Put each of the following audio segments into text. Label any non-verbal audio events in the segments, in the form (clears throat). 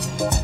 Thank you.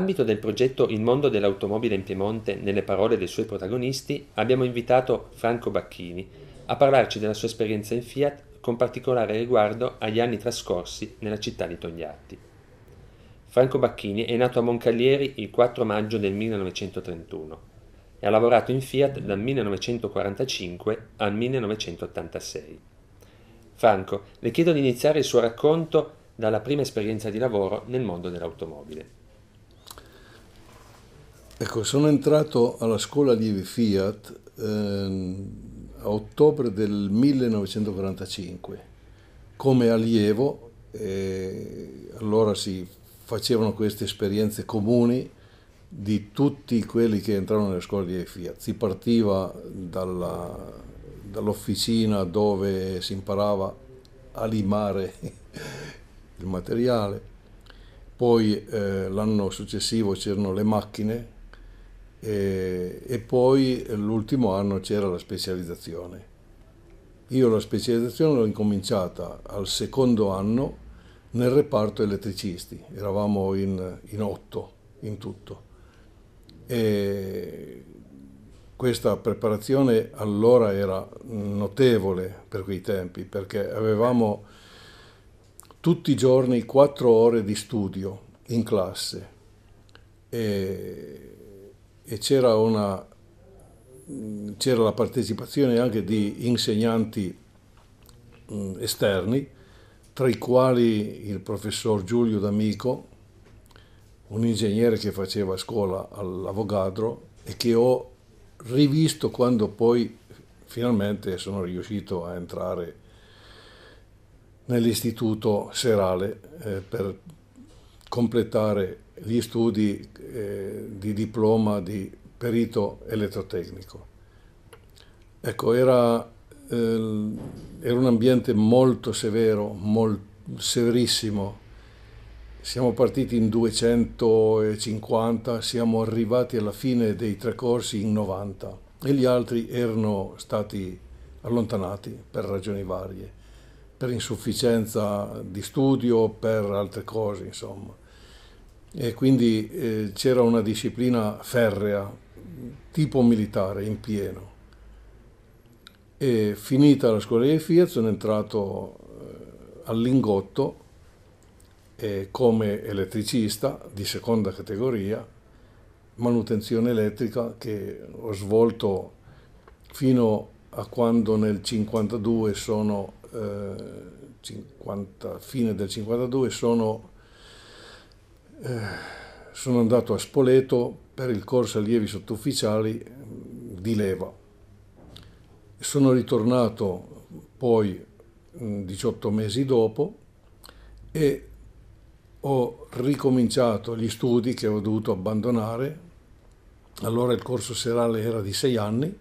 Nell'ambito del progetto Il mondo dell'automobile in Piemonte, nelle parole dei suoi protagonisti, abbiamo invitato Franco Bacchini a parlarci della sua esperienza in Fiat con particolare riguardo agli anni trascorsi nella città di Togliatti. Franco Bacchini è nato a Moncalieri il 4 maggio del 1931 e ha lavorato in Fiat dal 1945 al 1986. Franco, le chiedo di iniziare il suo racconto dalla prima esperienza di lavoro nel mondo dell'automobile. Ecco, sono entrato alla scuola Lievi Fiat eh, a ottobre del 1945 come allievo, eh, allora si facevano queste esperienze comuni di tutti quelli che entravano nella scuola di Fiat. Si partiva dalla, dall'officina dove si imparava a limare (laughs) il materiale, poi eh, l'anno successivo c'erano le macchine e, eh, e poi l'ultimo anno c'era la specializzazione. Io la specializzazione l'ho incominciata al secondo anno nel reparto elettricisti, eravamo in, in otto in tutto. E questa preparazione allora era notevole per quei tempi perché avevamo tutti i giorni quattro ore di studio in classe e e c'era, una, c'era la partecipazione anche di insegnanti esterni, tra i quali il professor Giulio D'Amico, un ingegnere che faceva scuola all'Avogadro e che ho rivisto quando poi finalmente sono riuscito a entrare nell'istituto serale eh, per completare gli studi eh, di diploma di perito elettrotecnico. Ecco, era, eh, era un ambiente molto severo, molto severissimo. Siamo partiti in 250, siamo arrivati alla fine dei tre corsi in 90 e gli altri erano stati allontanati per ragioni varie, per insufficienza di studio, per altre cose, insomma. E quindi eh, c'era una disciplina ferrea, tipo militare, in pieno. E finita la scuola di Fiat sono entrato eh, all'ingotto eh, come elettricista di seconda categoria, manutenzione elettrica che ho svolto fino a quando nel 52 sono, 50, eh, fine del 52 sono eh, sono andato a Spoleto per il corso allievi sottufficiali mm, di leva. Sono ritornato poi 18 mm, mesi dopo e ho ricominciato gli studi che ho dovuto abbandonare. Allora il corso serale era di sei anni.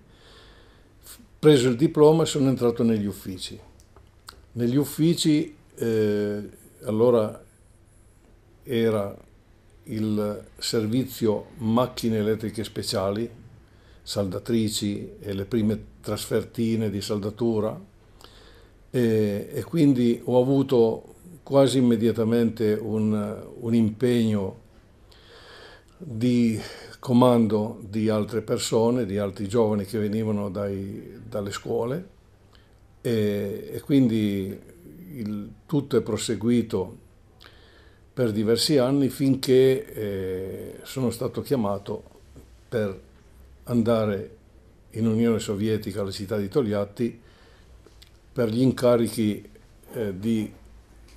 Preso il diploma e sono entrato negli uffici. Negli uffici eh, allora era il servizio macchine elettriche speciali, saldatrici e le prime trasfertine di saldatura e, e quindi ho avuto quasi immediatamente un, un impegno di comando di altre persone, di altri giovani che venivano dai, dalle scuole e, e quindi il, tutto è proseguito per diversi anni finché eh, sono stato chiamato per andare in Unione Sovietica alla città di Togliatti per gli incarichi eh, di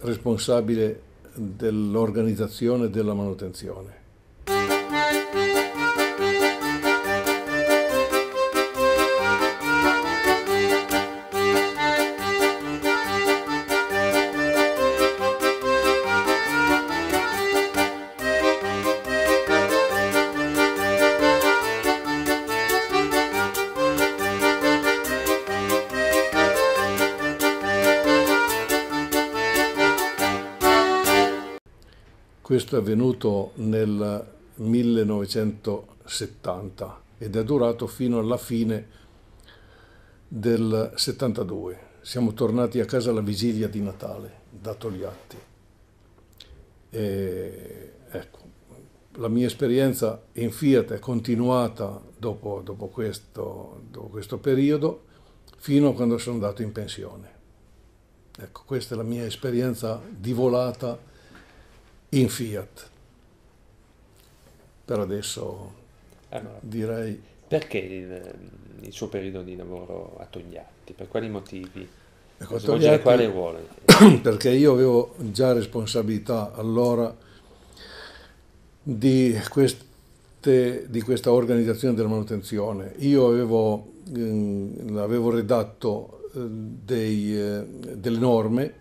responsabile dell'organizzazione della manutenzione. Questo è avvenuto nel 1970 ed è durato fino alla fine del 72. Siamo tornati a casa alla vigilia di Natale, dato gli atti. E, ecco, la mia esperienza in Fiat è continuata dopo, dopo, questo, dopo questo periodo fino a quando sono andato in pensione. Ecco, questa è la mia esperienza di volata in Fiat. Per adesso allora, direi... Perché il, eh, il, suo periodo di lavoro a Togliatti? Per quali motivi? Ecco, Togliatti, quale ruolo? (clears throat) Perché io avevo già responsabilità allora di, queste, di questa organizzazione della manutenzione. Io avevo, ehm, mm, avevo redatto eh, dei, eh, delle norme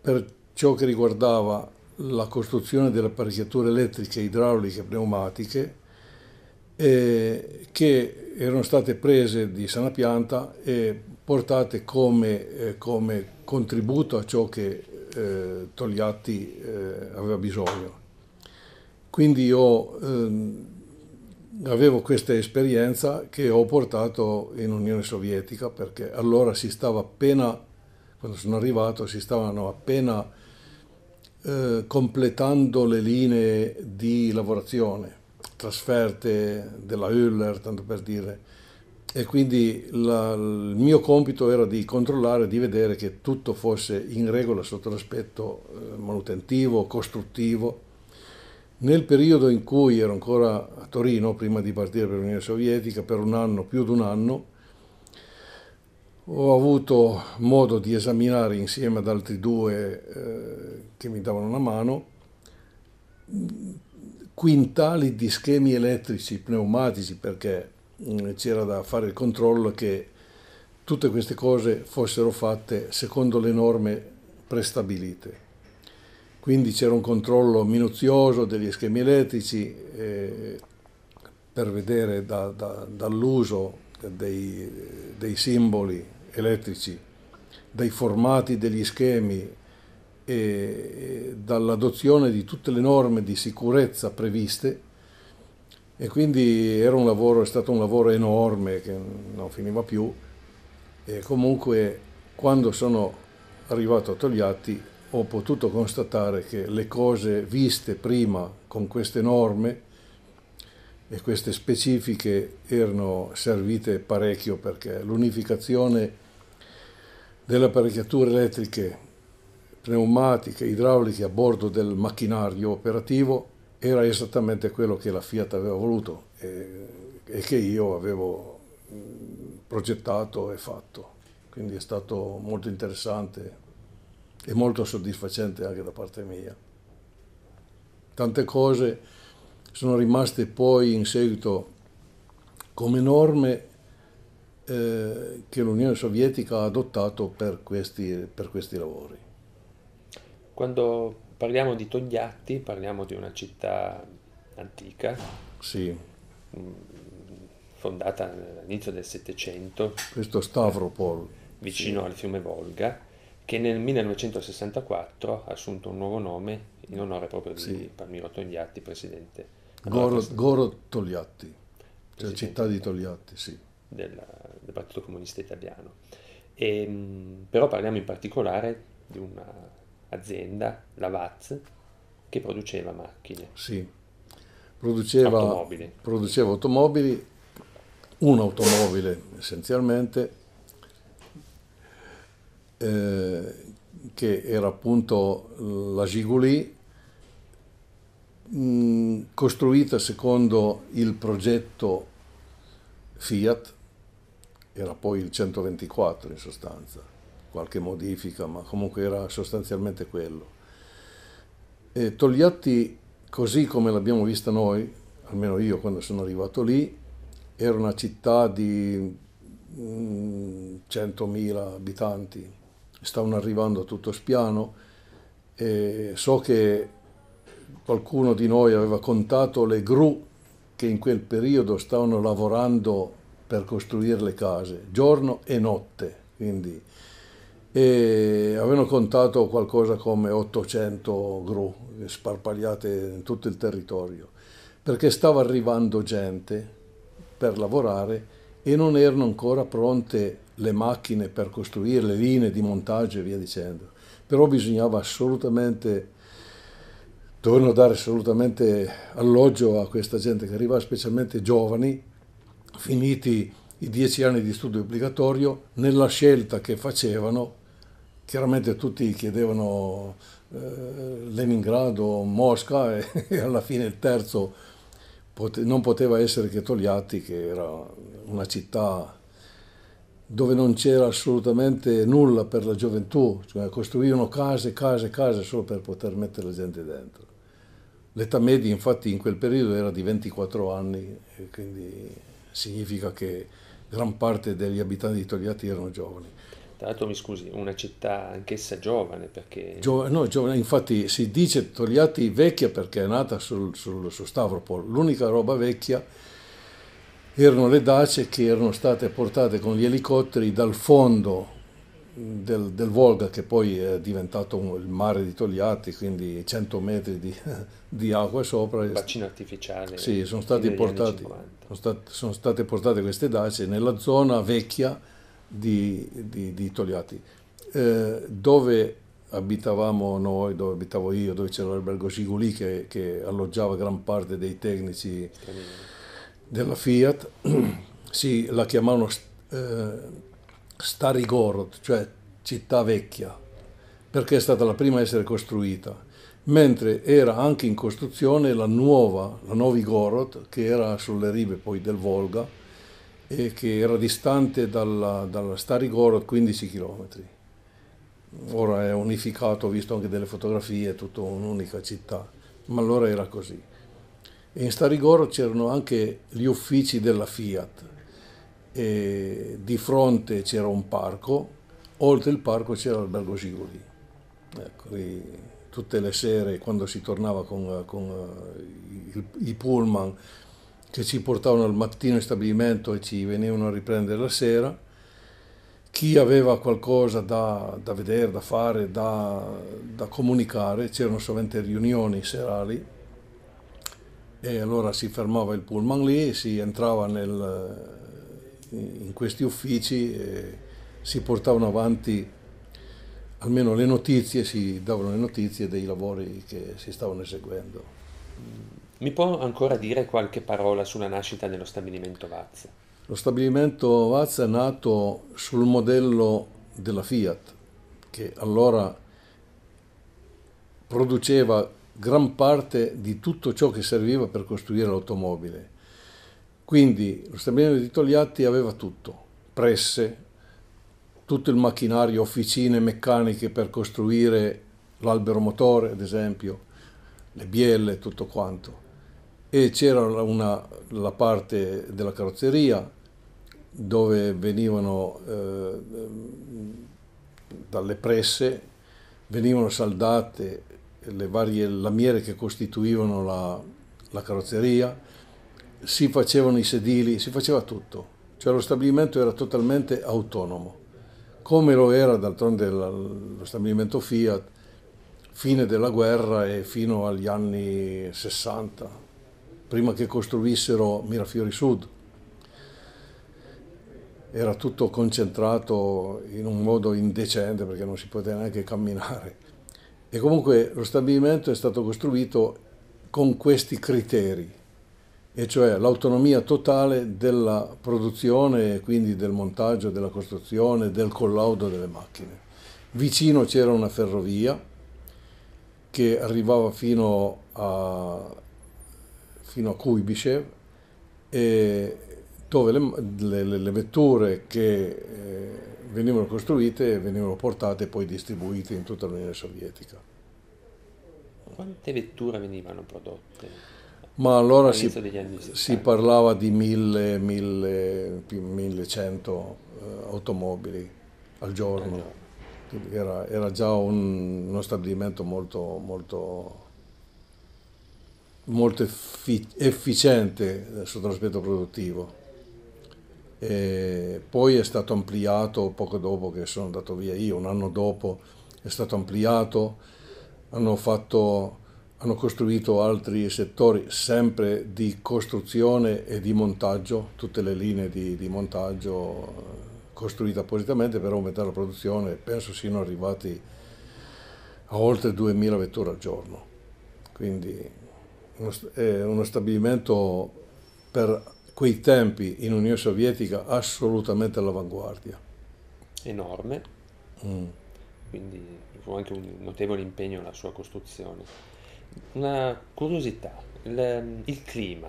per ciò che riguardava la costruzione delle apparecchiature elettriche, idrauliche, e pneumatiche eh, che erano state prese di sana pianta e portate come, eh, come contributo a ciò che eh, Togliatti eh, aveva bisogno. Quindi io ehm, avevo questa esperienza che ho portato in Unione Sovietica perché allora si stava appena, quando sono arrivato, si stavano appena eh, completando le linee di lavorazione, trasferte della Hüller, tanto per dire. E quindi la, il mio compito era di controllare, di vedere che tutto fosse in regola sotto l'aspetto eh, manutentivo, costruttivo. Nel periodo in cui ero ancora a Torino, prima di partire per l'Unione Sovietica, per un anno, più di un anno, ho avuto modo di esaminare insieme ad altri due eh, che mi davano una mano quintali di schemi elettrici, pneumatici, perché mm, c'era da fare il controllo che tutte queste cose fossero fatte secondo le norme prestabilite. Quindi c'era un controllo minuzioso degli schemi elettrici eh, per vedere da, da, dall'uso dei, dei simboli elettrici, dai formati degli schemi e dall'adozione di tutte le norme di sicurezza previste e quindi era un lavoro, è stato un lavoro enorme che non finiva più e comunque quando sono arrivato a Togliatti ho potuto constatare che le cose viste prima con queste norme e queste specifiche erano servite parecchio perché l'unificazione delle apparecchiature elettriche, pneumatiche, idrauliche a bordo del macchinario operativo era esattamente quello che la Fiat aveva voluto e, e che io avevo progettato e fatto. Quindi è stato molto interessante e molto soddisfacente anche da parte mia. Tante cose sono rimaste poi in seguito come norme eh, che l'Unione Sovietica ha adottato per questi, per questi lavori. Quando parliamo di Togliatti parliamo di una città antica, sì. Mm, fondata all'inizio del Settecento. Questo Stavropol. Vicino sì. al fiume Volga, che nel 1964 ha assunto un nuovo nome in onore proprio di sì. Palmiro Togliatti, presidente Goro, Goro, Togliatti, cioè città di Togliatti, sì. Del, del Partito Comunista Italiano. E, ehm, però parliamo in particolare di un'azienda, la Vaz, che produceva macchine. Sì, produceva automobili. produceva automobili, un'automobile essenzialmente, eh, che era appunto la Giguli Mm, costruita secondo il progetto Fiat, era poi il 124 in sostanza, qualche modifica, ma comunque era sostanzialmente quello. E Togliatti, così come l'abbiamo vista noi, almeno io quando sono arrivato lì, era una città di 100.000 mm, abitanti, stavano arrivando a tutto spiano e so che qualcuno di noi aveva contato le gru che in quel periodo stavano lavorando per costruire le case, giorno e notte, quindi, e avevano contato qualcosa come 800 gru sparpagliate in tutto il territorio, perché stava arrivando gente per lavorare e non erano ancora pronte le macchine per costruire le linee di montaggio e via dicendo. Però bisognava assolutamente Dovevano dare assolutamente alloggio a questa gente che arrivava, specialmente giovani, finiti i dieci anni di studio obbligatorio, nella scelta che facevano, chiaramente tutti chiedevano eh, Leningrado, Mosca e, (laughs) e, alla fine il terzo pote- non poteva essere che Togliatti, che era una città dove non c'era assolutamente nulla per la gioventù, cioè costruivano case, case, case solo per poter mettere la gente dentro. L'età media infatti in quel periodo era di 24 anni, quindi significa che gran parte degli abitanti di Togliatti erano giovani. Tra l'altro mi scusi, una città anch'essa giovane perché... Gio- no, giovane, infatti si dice Togliatti vecchia perché è nata sul, sul, su Stavropol, l'unica roba vecchia erano le dace che erano state portate con gli elicotteri dal fondo del, del, Volga che poi è diventato un, il mare di Togliatti, quindi 100 metri di, (laughs) di acqua sopra. Il Bacino artificiale. Sì, sono, stati portati, sono, stat, sono state portate queste dace nella zona vecchia di, di, di Togliatti, eh, dove abitavamo noi, dove abitavo io, dove c'era l'albergo Siguli che, che alloggiava gran parte dei tecnici della Fiat, (clears throat) sì, la chiamavano... Eh, Starigorod, cioè città vecchia, perché è stata la prima a essere costruita, mentre era anche in costruzione la nuova, la Novigorod, che era sulle rive poi del Volga e che era distante dalla, dalla Starigorod 15 km. Ora è unificato, ho visto anche delle fotografie, è tutta un'unica città, ma allora era così. E in Starigorod c'erano anche gli uffici della Fiat, e di fronte c'era un parco, oltre il parco c'era l'albergo Gigoli. Ecco, tutte le sere quando si tornava con, con eh, il, i pullman che ci portavano al mattino in stabilimento e ci venivano a riprendere la sera, chi aveva qualcosa da, da vedere, da fare, da, da comunicare, c'erano solamente riunioni serali e allora si fermava il pullman lì, si entrava nel, in questi uffici eh, si portavano avanti almeno le notizie, si davano le notizie dei lavori che si stavano eseguendo. Mi può ancora dire qualche parola sulla nascita dello stabilimento Vazza? Lo stabilimento Vazza è nato sul modello della Fiat, che allora produceva gran parte di tutto ciò che serviva per costruire l'automobile quindi lo stabilimento di Togliatti aveva tutto, presse, tutto il macchinario, officine meccaniche per costruire l'albero motore, ad esempio, le bielle, tutto quanto. E c'era una, la parte della carrozzeria dove venivano eh, dalle presse, venivano saldate le varie lamiere che costituivano la, la carrozzeria, si facevano i sedili, si faceva tutto. Cioè lo stabilimento era totalmente autonomo, come lo era d'altronde lo stabilimento Fiat, fine della guerra e fino agli anni 60, prima che costruissero Mirafiori Sud. Era tutto concentrato in un modo indecente perché non si poteva neanche camminare. E comunque lo stabilimento è stato costruito con questi criteri e cioè l'autonomia totale della produzione e quindi del montaggio, della costruzione, del collaudo delle macchine. Vicino c'era una ferrovia che arrivava fino a, fino a Kuibyshev dove le, le, le, vetture che eh, venivano costruite venivano portate e poi distribuite in tutta l'Unione Sovietica. Quante vetture venivano prodotte? Ma allora si, si, parlava di 1000, 1000 1100 eh, automobili al giorno. Al giorno. Era, era, già un, uno stabilimento molto, molto, molto effi- efficiente sotto l'aspetto produttivo. E poi è stato ampliato poco dopo che sono andato via io, un anno dopo è stato ampliato, hanno fatto hanno costruito altri settori sempre di costruzione e di montaggio, tutte le linee di, di montaggio eh, costruite appositamente per aumentare la produzione, penso siano arrivati a oltre 2000 vetture al giorno. Quindi uno, è uno stabilimento per quei tempi in Unione Sovietica assolutamente all'avanguardia. Enorme, mm. quindi fu anche un notevole impegno alla sua costruzione. Una curiosità, il, il clima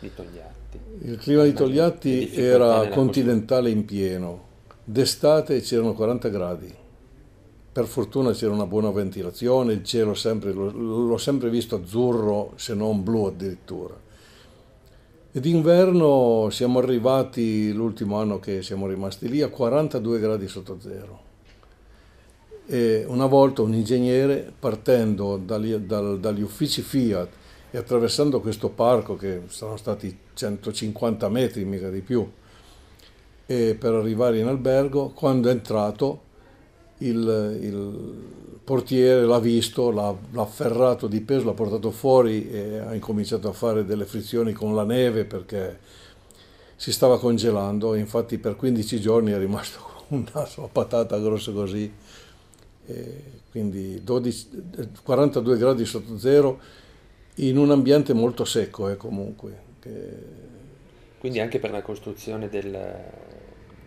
di Togliatti. Il clima di Togliatti era continentale in pieno. D'estate c'erano 40 gradi. Per fortuna c'era una buona ventilazione, il cielo sempre, l'ho sempre visto azzurro, se non blu addirittura. Ed inverno siamo arrivati, l'ultimo anno che siamo rimasti lì, a 42 gradi sotto zero e una volta un ingegnere partendo dagli, dal, dagli uffici Fiat e attraversando questo parco che sono stati 150 metri, mica di più, per arrivare in albergo, quando è entrato il, il portiere l'ha visto, l'ha, l'ha, afferrato di peso, l'ha portato fuori e ha incominciato a fare delle frizioni con la neve perché si stava congelando, infatti per 15 giorni è rimasto (laughs) con un naso a patata grosso così eh, quindi 12, 42 gradi sotto zero in un ambiente molto secco eh, comunque. Che... Quindi anche per la costruzione del,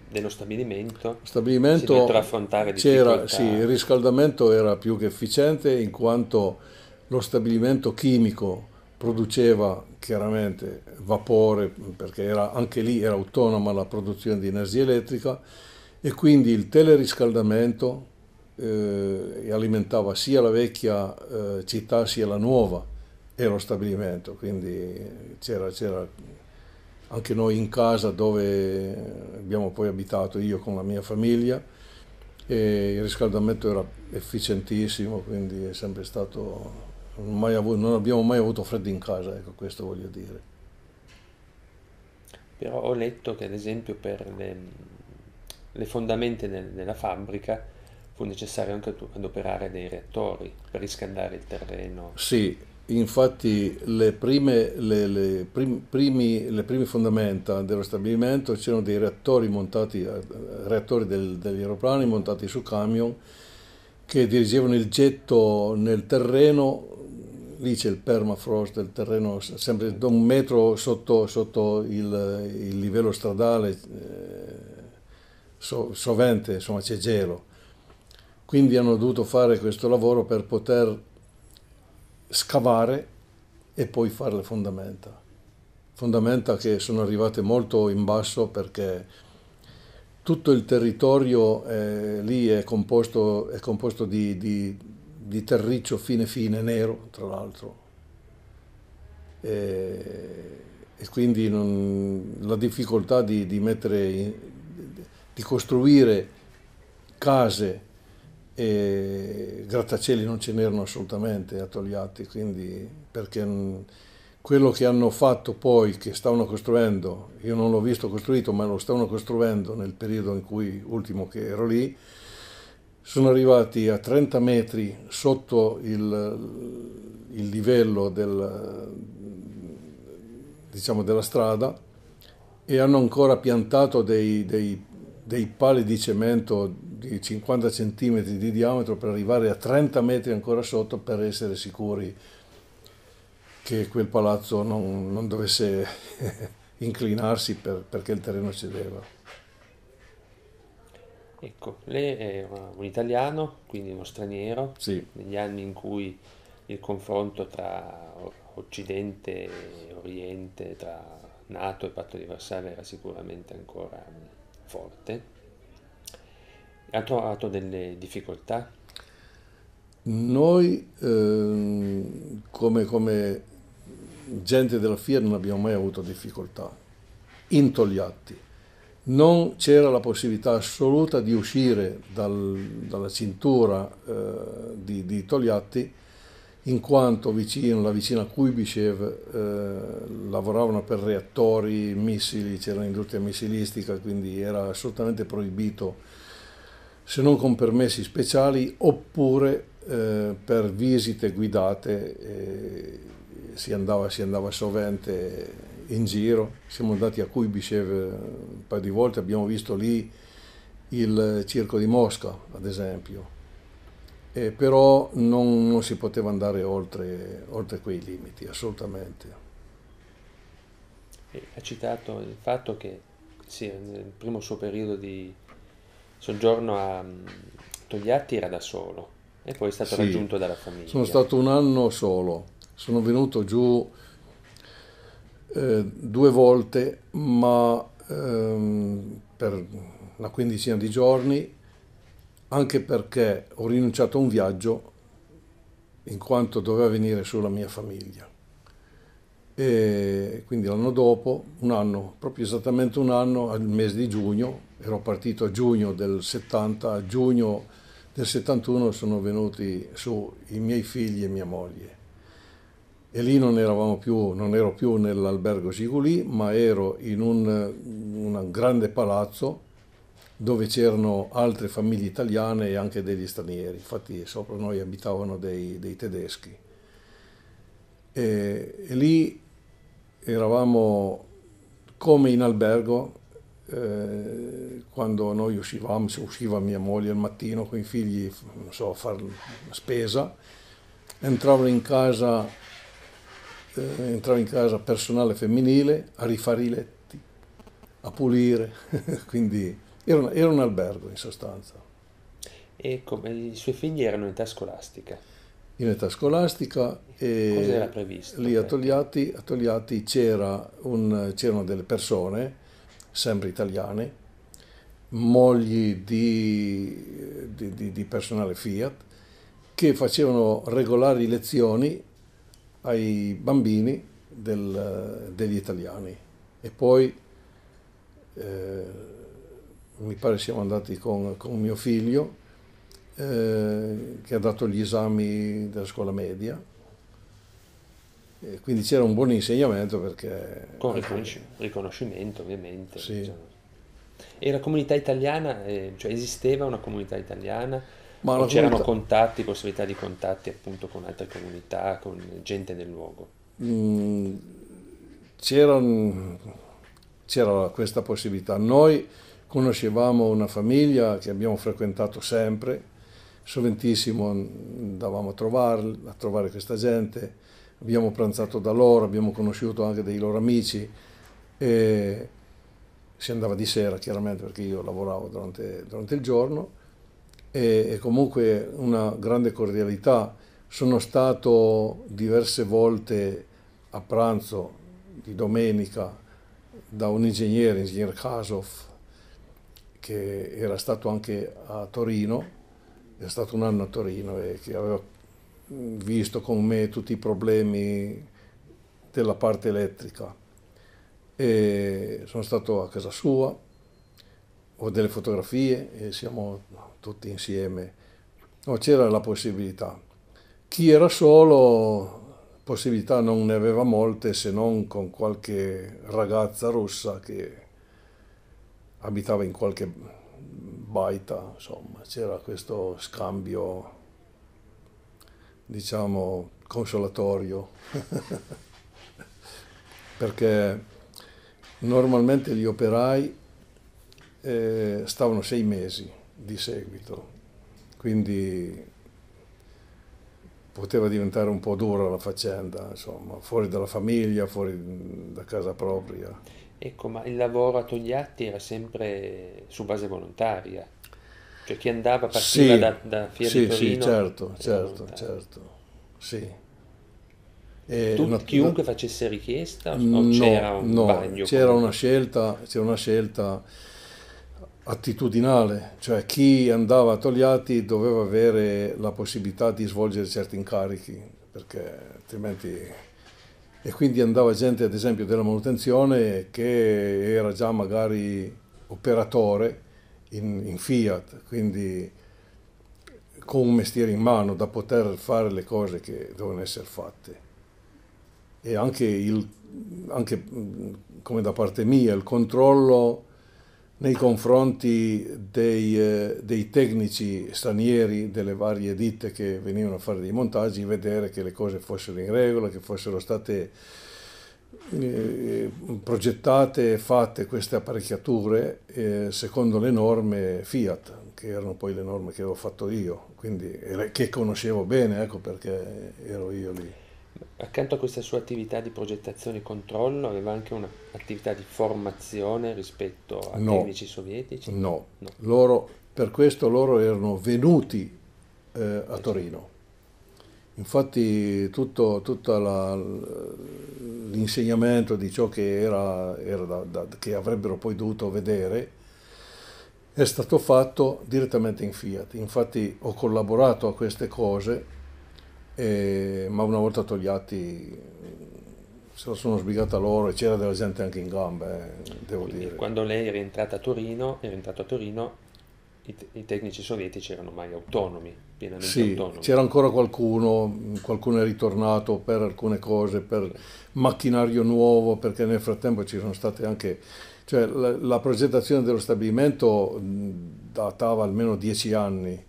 dello stabilimento, stabilimento c'era, sì, il riscaldamento era più che efficiente in quanto lo stabilimento chimico produceva chiaramente vapore perché era, anche lì era autonoma la produzione di energia elettrica e quindi il teleriscaldamento eh, alimentava sia la vecchia eh, città sia la nuova e lo stabilimento, quindi c'era, c'era, anche noi in casa dove abbiamo poi abitato io con la mia famiglia e il riscaldamento era efficientissimo, quindi è sempre stato, avuto, non abbiamo mai avuto freddo in casa, ecco questo voglio dire. Però ho letto che ad esempio per le, le fondamenta della fabbrica fu necessario anche adoperare dei reattori per riscaldare il terreno. Sì, infatti le prime, le, le, prim, primi, le prime fondamenta dello stabilimento c'erano dei reattori, montati, eh, reattori del, degli aeroplani montati su camion che dirigevano il getto nel terreno, lì c'è il permafrost del terreno, sempre da un metro sotto, sotto il, il, livello stradale, eh, so, sovente insomma, c'è gelo quindi hanno dovuto fare questo lavoro per poter scavare e poi fare le fondamenta. Fondamenta che sono arrivate molto in basso perché tutto il territorio eh, lì è composto, è composto di, di, di, terriccio fine fine, nero tra l'altro. E, e quindi non, la difficoltà di, di, mettere di costruire case e grattacieli non ce n'erano assolutamente a Togliatti, quindi perché quello che hanno fatto poi, che stavano costruendo, io non l'ho visto costruito, ma lo stavano costruendo nel periodo in cui ultimo che ero lì, sono arrivati a 30 metri sotto il, il livello del, diciamo, della strada e hanno ancora piantato dei, dei, dei pali di cemento di 50 cm di diametro per arrivare a 30 metri ancora sotto per essere sicuri che quel palazzo non, non dovesse (laughs) inclinarsi per, perché il terreno cedeva. Ecco, lei è un italiano, quindi uno straniero, sì. negli anni in cui il confronto tra Occidente e Oriente, tra Nato e Patto di Varsavia era sicuramente ancora forte ha trovato delle difficoltà? Noi, ehm, come, come, gente della FIA, non abbiamo mai avuto difficoltà. Intogliatti. Non c'era la possibilità assoluta di uscire dal, dalla cintura eh, di, di Togliatti in quanto vicino, la vicina Kuibicev eh, lavoravano per reattori, missili, c'era l'industria missilistica, quindi era assolutamente proibito se non con permessi speciali oppure eh, per visite guidate, eh, si, andava, si, andava, sovente in giro, siamo andati a Kuibyshev eh, un paio di volte, abbiamo visto lì il circo di Mosca ad esempio, eh, però non, non, si poteva andare oltre, oltre quei limiti assolutamente. Ha citato il fatto che sì, nel primo suo periodo di, soggiorno a mm, Togliatti era da solo e poi è stato sì, raggiunto dalla famiglia. Sono stato un anno solo, sono venuto giù eh, due volte, ma ehm, per una quindicina di giorni, anche perché ho rinunciato a un viaggio in quanto doveva venire solo la mia famiglia. E quindi l'anno dopo, un anno, proprio esattamente un anno, al mese di giugno, ero partito a giugno del 70, a giugno del 71 sono venuti su i miei figli e mia moglie. E lì non, eravamo più, non ero più nell'albergo Siguli, ma ero in un, un grande palazzo dove c'erano altre famiglie italiane e anche degli stranieri, infatti sopra noi abitavano dei, dei tedeschi. E, e, lì eravamo come in albergo eh, quando noi uscivamo, usciva mia moglie al mattino con i figli so, a fare la spesa, entravano in casa, eh, entrava in casa personale femminile a rifare i letti, a pulire, (laughs) quindi era un, era un albergo in sostanza. E come i suoi figli erano in età scolastica? in età scolastica e previsto, lì a Togliatti, a Togliatti c'era un, c'erano delle persone, sempre italiane, mogli di, di, di, di personale Fiat, che facevano regolari lezioni ai bambini del, degli italiani. E poi eh, mi pare siamo andati con, con mio figlio eh, che ha dato gli esami della scuola media. E quindi c'era un buon insegnamento perché... Con riconosci- riconoscimento ovviamente. Sì. Diciamo. E la comunità italiana, eh, cioè esisteva una comunità italiana? Ma o c'erano comunità... contatti, possibilità di contatti appunto con altre comunità, con gente del luogo? Mm, c'era, c'era questa possibilità. Noi conoscevamo una famiglia che abbiamo frequentato sempre, soventissimo andavamo a, trovar, a trovare questa gente, abbiamo pranzato da loro, abbiamo conosciuto anche dei loro amici e si andava di sera chiaramente perché io lavoravo durante, durante il giorno e, e, comunque una grande cordialità. Sono stato diverse volte a pranzo di domenica da un ingegnere, ingegnere Kasov, che era stato anche a Torino è stato un anno a Torino e che aveva visto con me tutti i problemi della parte elettrica. E sono stato a casa sua, ho delle fotografie e siamo tutti insieme. No, c'era la possibilità. Chi era solo, possibilità non ne aveva molte se non con qualche ragazza russa che abitava in qualche baita, insomma, c'era questo scambio, diciamo, consolatorio, (laughs) perché normalmente gli operai eh, stavano sei mesi di seguito, quindi poteva diventare un po' dura la faccenda, insomma, fuori dalla famiglia, fuori da casa propria. Ecco, ma il lavoro a Togliatti era sempre su base volontaria, cioè chi andava partiva sì, da, da Fiera sì, Torino, Sì, certo, certo, certo, sì. E tu, una, eh, chiunque una, facesse richiesta no, c'era un no, bagno? C'era una, scelta, c'era una scelta attitudinale, cioè chi andava a Togliatti doveva avere la possibilità di svolgere certi incarichi, perché altrimenti e quindi andava gente ad esempio della manutenzione che era già magari operatore in, in Fiat, quindi con un mestiere in mano da poter fare le cose che devono essere fatte. E anche, il, anche mm, come da parte mia il controllo nei confronti dei, eh, dei, tecnici stranieri delle varie ditte che venivano a fare dei montaggi, vedere che le cose fossero in regola, che fossero state eh, progettate e fatte queste apparecchiature eh, secondo le norme Fiat, che erano poi le norme che avevo fatto io, quindi, eh, che conoscevo bene, ecco perché ero io lì. Accanto a questa sua attività di progettazione e controllo aveva anche un'attività di formazione rispetto a no, tecnici sovietici? No, no. Loro, per questo loro erano venuti eh, a Torino. Infatti tutto, tutto la, l'insegnamento di ciò che, era, era da, da, che, avrebbero poi dovuto vedere è stato fatto direttamente in Fiat. Infatti ho collaborato a queste cose e, ma una volta togliati se la sono sbrigata loro e c'era della gente anche in gambe, eh, devo Quindi, dire. Quando lei è rientrata a Torino, è rientrato a Torino i, te- i, tecnici sovietici erano mai autonomi, pienamente sì, autonomi. C'era ancora qualcuno, qualcuno è ritornato per alcune cose, per macchinario nuovo, perché nel frattempo ci sono state anche... Cioè la, la progettazione dello stabilimento datava almeno dieci anni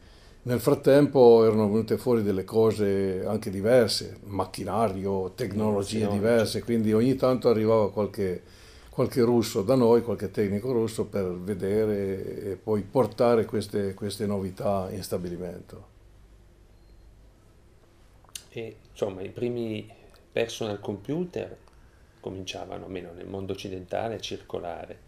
nel frattempo erano venute fuori delle cose anche diverse, macchinario, tecnologie diverse, quindi ogni tanto arrivava qualche, qualche russo da noi, qualche tecnico russo per vedere e poi portare queste, queste novità in stabilimento. E, insomma, i primi personal computer cominciavano, almeno nel mondo occidentale, a circolare.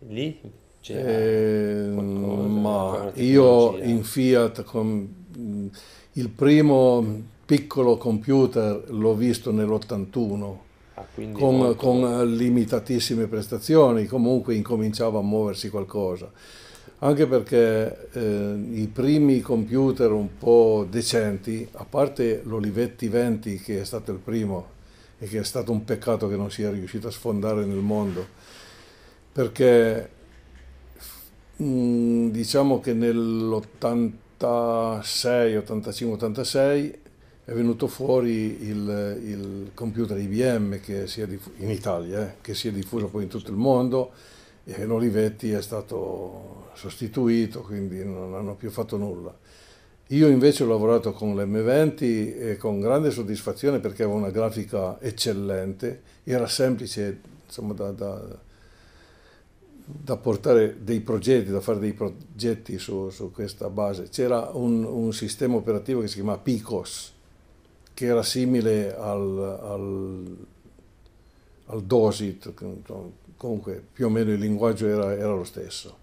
Lì eh, qualcosa, ma io in Fiat con il primo piccolo computer l'ho visto nell'81 ah, con, molto... con, limitatissime prestazioni, comunque incominciava a muoversi qualcosa. Anche perché eh, i primi computer un po' decenti, a parte l'Olivetti 20 che è stato il primo e che è stato un peccato che non sia riuscito a sfondare nel mondo, perché Mm, diciamo che nell'86, 85, 86 è venuto fuori il, il computer IBM diffu- in Italia, eh, che si è diffuso poi in tutto il mondo e l'Olivetti è stato sostituito, quindi non hanno più fatto nulla. Io invece ho lavorato con l'M20 e con grande soddisfazione perché aveva una grafica eccellente, era semplice insomma, da, da da portare dei progetti, da fare dei progetti su, su questa base. C'era un, un, sistema operativo che si chiamava PICOS, che era simile al, al, al DOSIT, comunque più o meno il linguaggio era, era lo stesso.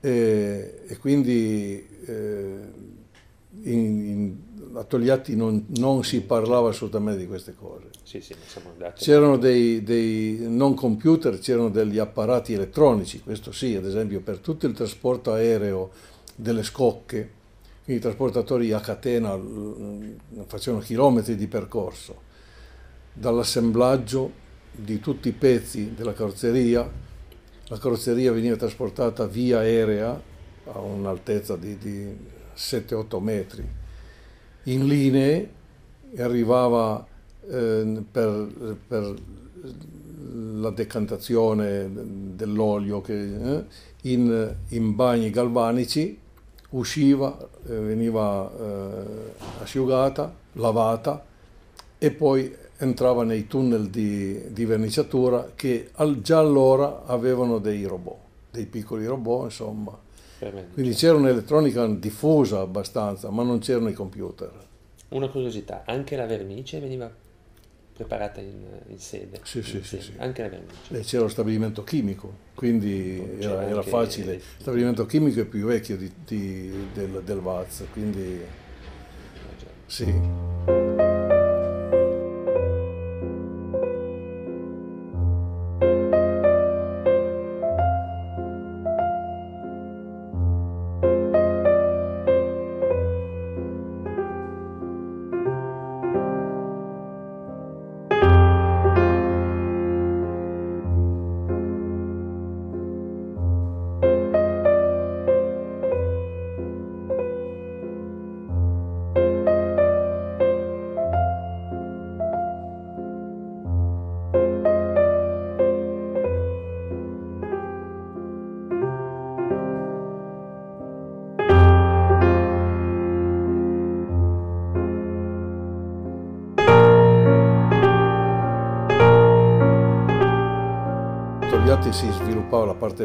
E, e quindi eh, in, in a Togliatti non, non, si parlava assolutamente di queste cose. Sì, sì, siamo andati. c'erano dei, dei, non computer, c'erano degli apparati elettronici, questo sì, ad esempio per tutto il trasporto aereo delle scocche, i trasportatori a catena facevano chilometri di percorso, dall'assemblaggio di tutti i pezzi della carrozzeria, la carrozzeria veniva trasportata via aerea a un'altezza di, di 7-8 metri in linee e arrivava eh, per, per, la decantazione dell'olio che, eh, in, in, bagni galvanici, usciva, eh, veniva eh, asciugata, lavata e poi entrava nei tunnel di, di verniciatura che al, già allora avevano dei robot, dei piccoli robot insomma quindi c'era un'elettronica diffusa abbastanza, ma non c'erano i computer. Una curiosità, anche la vernice veniva preparata in, in sede? Sì, in sì, sede. sì, Anche la vernice? Beh, c'era lo stabilimento chimico, quindi era, era, facile. Il stabilimento chimico è più vecchio di, di, del, del Vaz, quindi... Eh, sì.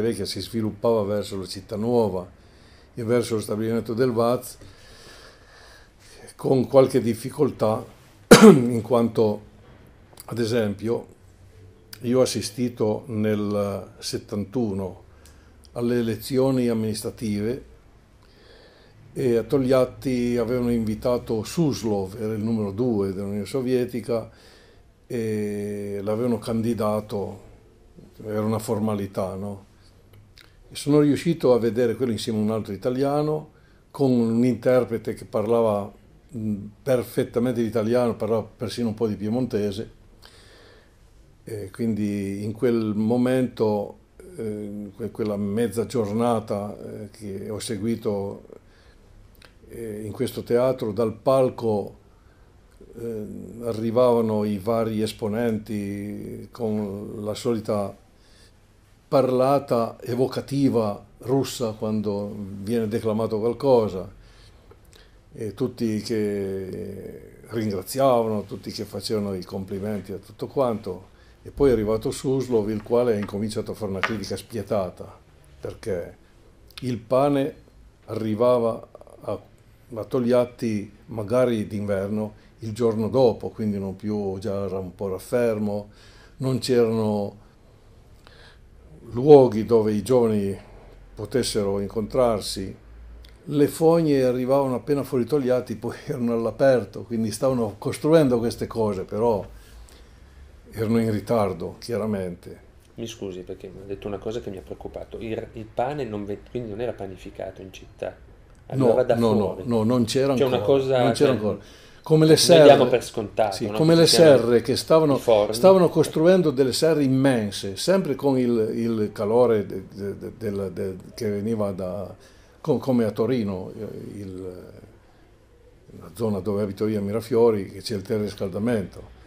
parte vecchia si sviluppava verso la città nuova e verso lo stabilimento del Vaz con qualche difficoltà (clears throat) in quanto ad esempio io ho assistito nel 71 alle elezioni amministrative e a Togliatti avevano invitato Suslov, era il numero due dell'Unione Sovietica, e l'avevano candidato, era una formalità, no? sono riuscito a vedere quello insieme a un altro italiano con un interprete che parlava perfettamente l'italiano, parlava persino un po' di piemontese. E quindi in quel momento, in eh, quella mezza giornata eh, che ho seguito eh, in questo teatro, dal palco arrivavano i vari esponenti con la solita parlata evocativa russa quando viene declamato qualcosa e tutti che ringraziavano, tutti che facevano i complimenti a tutto quanto e poi è arrivato Suslov il quale ha incominciato a fare una critica spietata perché il pane arrivava a, a Togliatti magari d'inverno il giorno dopo, quindi non più già era un po' raffermo, non c'erano luoghi dove i giovani potessero incontrarsi. Le fogne arrivavano appena fuori togliati, poi (laughs) erano all'aperto, quindi stavano costruendo queste cose, però erano in ritardo, chiaramente. Mi scusi perché mi ha detto una cosa che mi ha preoccupato. Il, il pane non, quindi non era panificato in città. Allora no, no, no, no, non c'era C'è ancora. Cosa, non c'era cioè, ancora come le serre, scontato, sì, no? come le serre che stavano, stavano, costruendo delle serre immense, sempre con il, il calore de, de, de, che veniva da, com, come a Torino, eh, il, la zona dove abito io a Mirafiori, che c'è il terriscaldamento,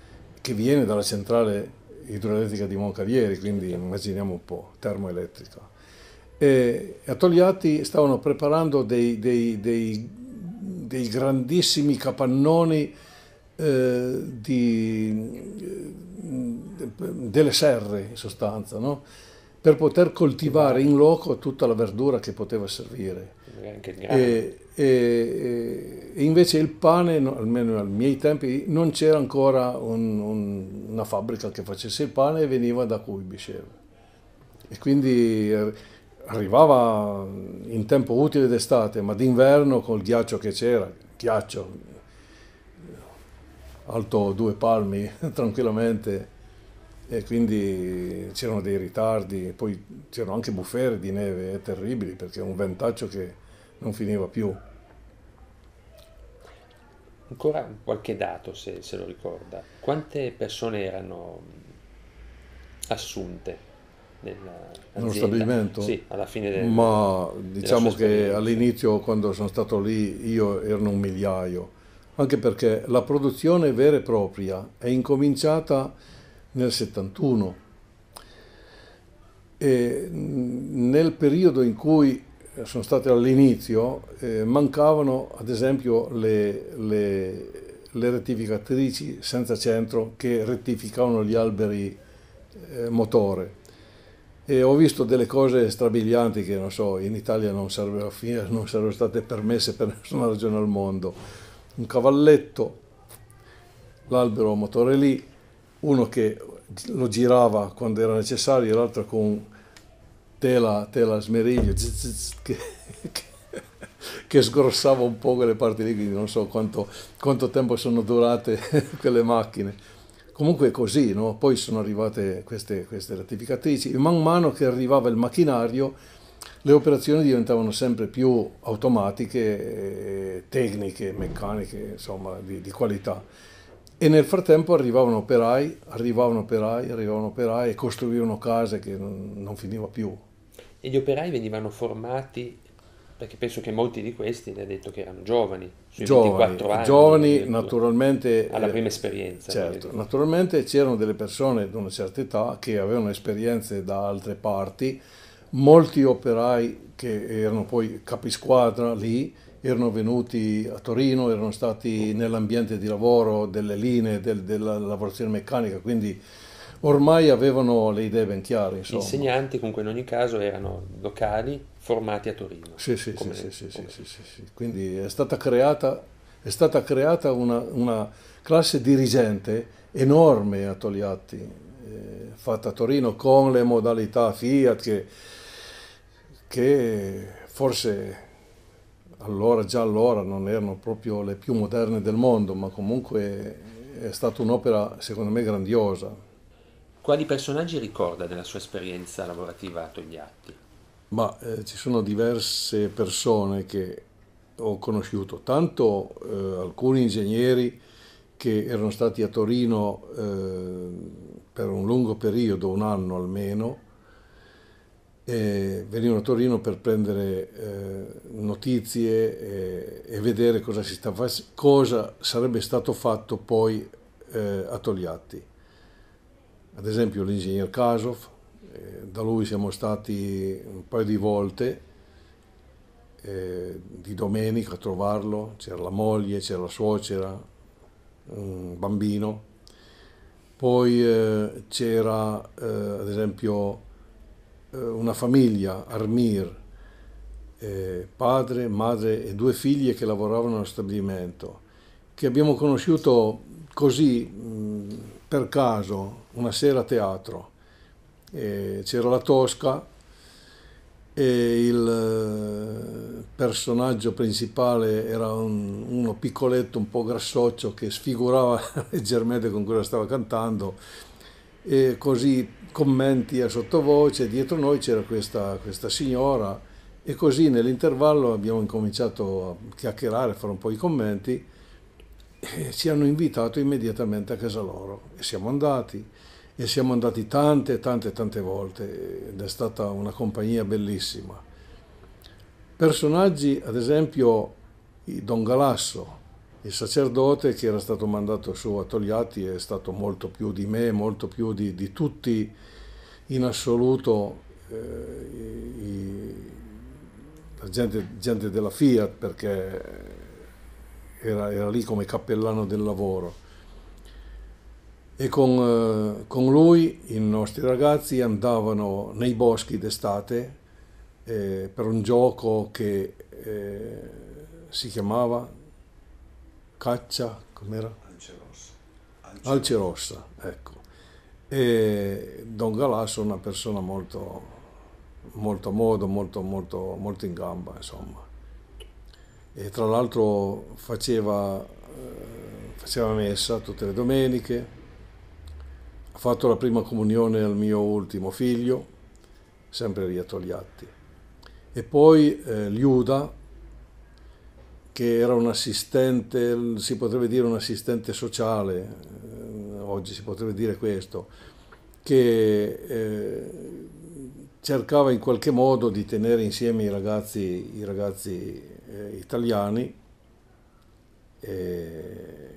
che viene dalla centrale idroelettrica di Moncalieri, quindi immaginiamo un po', termoelettrica. E a Togliatti stavano preparando dei, dei, dei dei grandissimi capannoni eh, di, eh, delle serre in sostanza, no? per poter coltivare in loco tutta la verdura che poteva servire. E, e, e, invece il pane, almeno ai miei tempi, non c'era ancora un, un, una fabbrica che facesse il pane e veniva da Kuibyshev. E quindi arrivava in tempo utile d'estate, ma d'inverno col ghiaccio che c'era, ghiaccio alto due palmi (laughs) tranquillamente e quindi c'erano dei ritardi, poi c'erano anche bufere di neve eh, terribili perché un ventaccio che non finiva più. Ancora qualche dato se, se lo ricorda, quante persone erano assunte nello stabilimento? Sì, alla fine del Ma diciamo che all'inizio quando sono stato lì io erano un migliaio, anche perché la produzione vera e propria è incominciata nel 71 e nel periodo in cui sono state all'inizio eh, mancavano ad esempio le, le, le, rettificatrici senza centro che rettificavano gli alberi eh, motore e ho visto delle cose strabilianti che non so, in Italia non sarebbero, non sarebbero state permesse per (laughs) nessuna ragione al mondo. Un cavalletto, l'albero a motore lì, uno che lo girava quando era necessario, l'altro con tela, tela smeriglio zzz, zzz, che, che, che, sgrossava un po' quelle parti lì, quindi non so quanto, quanto tempo sono durate (laughs) quelle macchine. Comunque è così, no? poi sono arrivate queste, queste ratificatrici e man mano che arrivava il macchinario le operazioni diventavano sempre più automatiche, eh, tecniche, meccaniche, insomma, di, di qualità. E nel frattempo arrivavano operai, arrivavano operai, arrivavano operai e costruivano case che non, non finiva più. E gli operai venivano formati perché penso che molti di questi ne ha detto che erano giovani, sui giovani, anni. Giovani, naturalmente... Alla eh, prima esperienza. Certo, naturalmente c'erano delle persone di una certa età che avevano esperienze da altre parti, molti operai che erano poi capisquadra lì, erano venuti a Torino, erano stati nell'ambiente di lavoro delle linee, del, della lavorazione meccanica, quindi ormai avevano le idee ben chiare. Insomma. Insegnanti comunque in ogni caso erano locali formati a Torino. Sì, sì, come, sì, sì, come. sì, sì, sì, Quindi è stata creata, è stata creata una, una, classe dirigente enorme a Togliatti, eh, fatta a Torino con le modalità Fiat che, che forse allora, già allora non erano proprio le più moderne del mondo, ma comunque è stata un'opera secondo me grandiosa. Quali personaggi ricorda della sua esperienza lavorativa a Togliatti? Ma eh, ci sono diverse persone che ho conosciuto, tanto eh, alcuni ingegneri che erano stati a Torino eh, per un lungo periodo, un anno almeno, venivano a Torino per prendere eh, notizie e, eh, e, vedere cosa, si sta, cosa sarebbe stato fatto poi eh, a Togliatti. Ad esempio l'ingegner Kasov, eh, da lui siamo stati un paio di volte eh, di domenica a trovarlo, c'era la moglie, c'era la suocera, un bambino. Poi eh, c'era eh, ad esempio eh, una famiglia, Armir, eh, padre, madre e due figlie che lavoravano allo stabilimento, che abbiamo conosciuto così mh, mm, per caso una sera a teatro eh, c'era la Tosca e il eh, personaggio principale era un, uno piccoletto un po' grassoccio che sfigurava (laughs) leggermente con cosa stava cantando e così commenti a sottovoce, dietro noi c'era questa, questa signora e così nell'intervallo abbiamo incominciato a chiacchierare, a fare un po' i commenti e ci hanno invitato immediatamente a casa loro e siamo andati e siamo andati tante, tante, tante volte ed è stata una compagnia bellissima. Personaggi, ad esempio, Don Galasso, il sacerdote che era stato mandato su a Togliatti è stato molto più di me, molto più di, di tutti in assoluto eh, i, la gente, gente, della Fiat perché era, era lì come cappellano del lavoro e con, eh, con, lui i nostri ragazzi andavano nei boschi d'estate eh, per un gioco che eh, si chiamava caccia, com'era? Alce rossa. Alce, Alce rossa, ecco. E Don Galasso è una persona molto, molto modo, molto, molto, molto in gamba, insomma. E tra l'altro faceva, eh, faceva messa tutte le domeniche ho fatto la prima comunione al mio ultimo figlio, sempre lì a Togliatti. E poi eh, Liuda, che era un assistente, si potrebbe dire un assistente sociale, eh, oggi si potrebbe dire questo, che eh, cercava in qualche modo di tenere insieme i ragazzi, i ragazzi eh, italiani. Eh,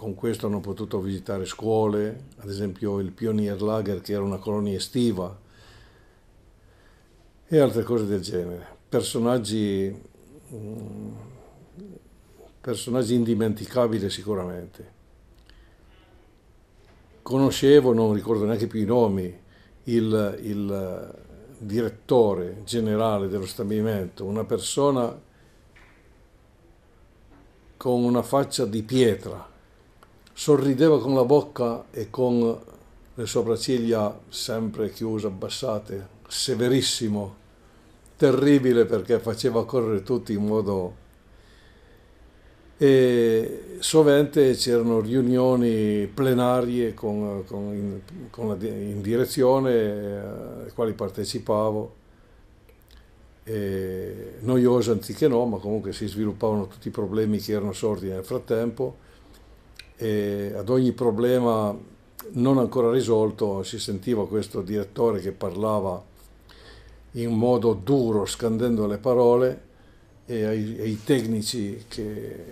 con questo hanno potuto visitare scuole, ad esempio il Pioneer Lager che era una colonia estiva e altre cose del genere. Personaggi, mm, personaggi indimenticabili sicuramente. Conoscevo, non ricordo neanche più i nomi, il, il direttore generale dello stabilimento, una persona con una faccia di pietra sorrideva con la bocca e con le sopracciglia sempre chiuse, abbassate, severissimo, terribile perché faceva correre tutti in modo... E sovente c'erano riunioni plenarie con, con, in, con la, in, direzione eh, alle quali partecipavo, e noiose anziché no, ma comunque si sviluppavano tutti i problemi che erano sorti nel frattempo e ad ogni problema non ancora risolto si sentiva questo direttore che parlava in modo duro, scandendo le parole, e ai, ai tecnici che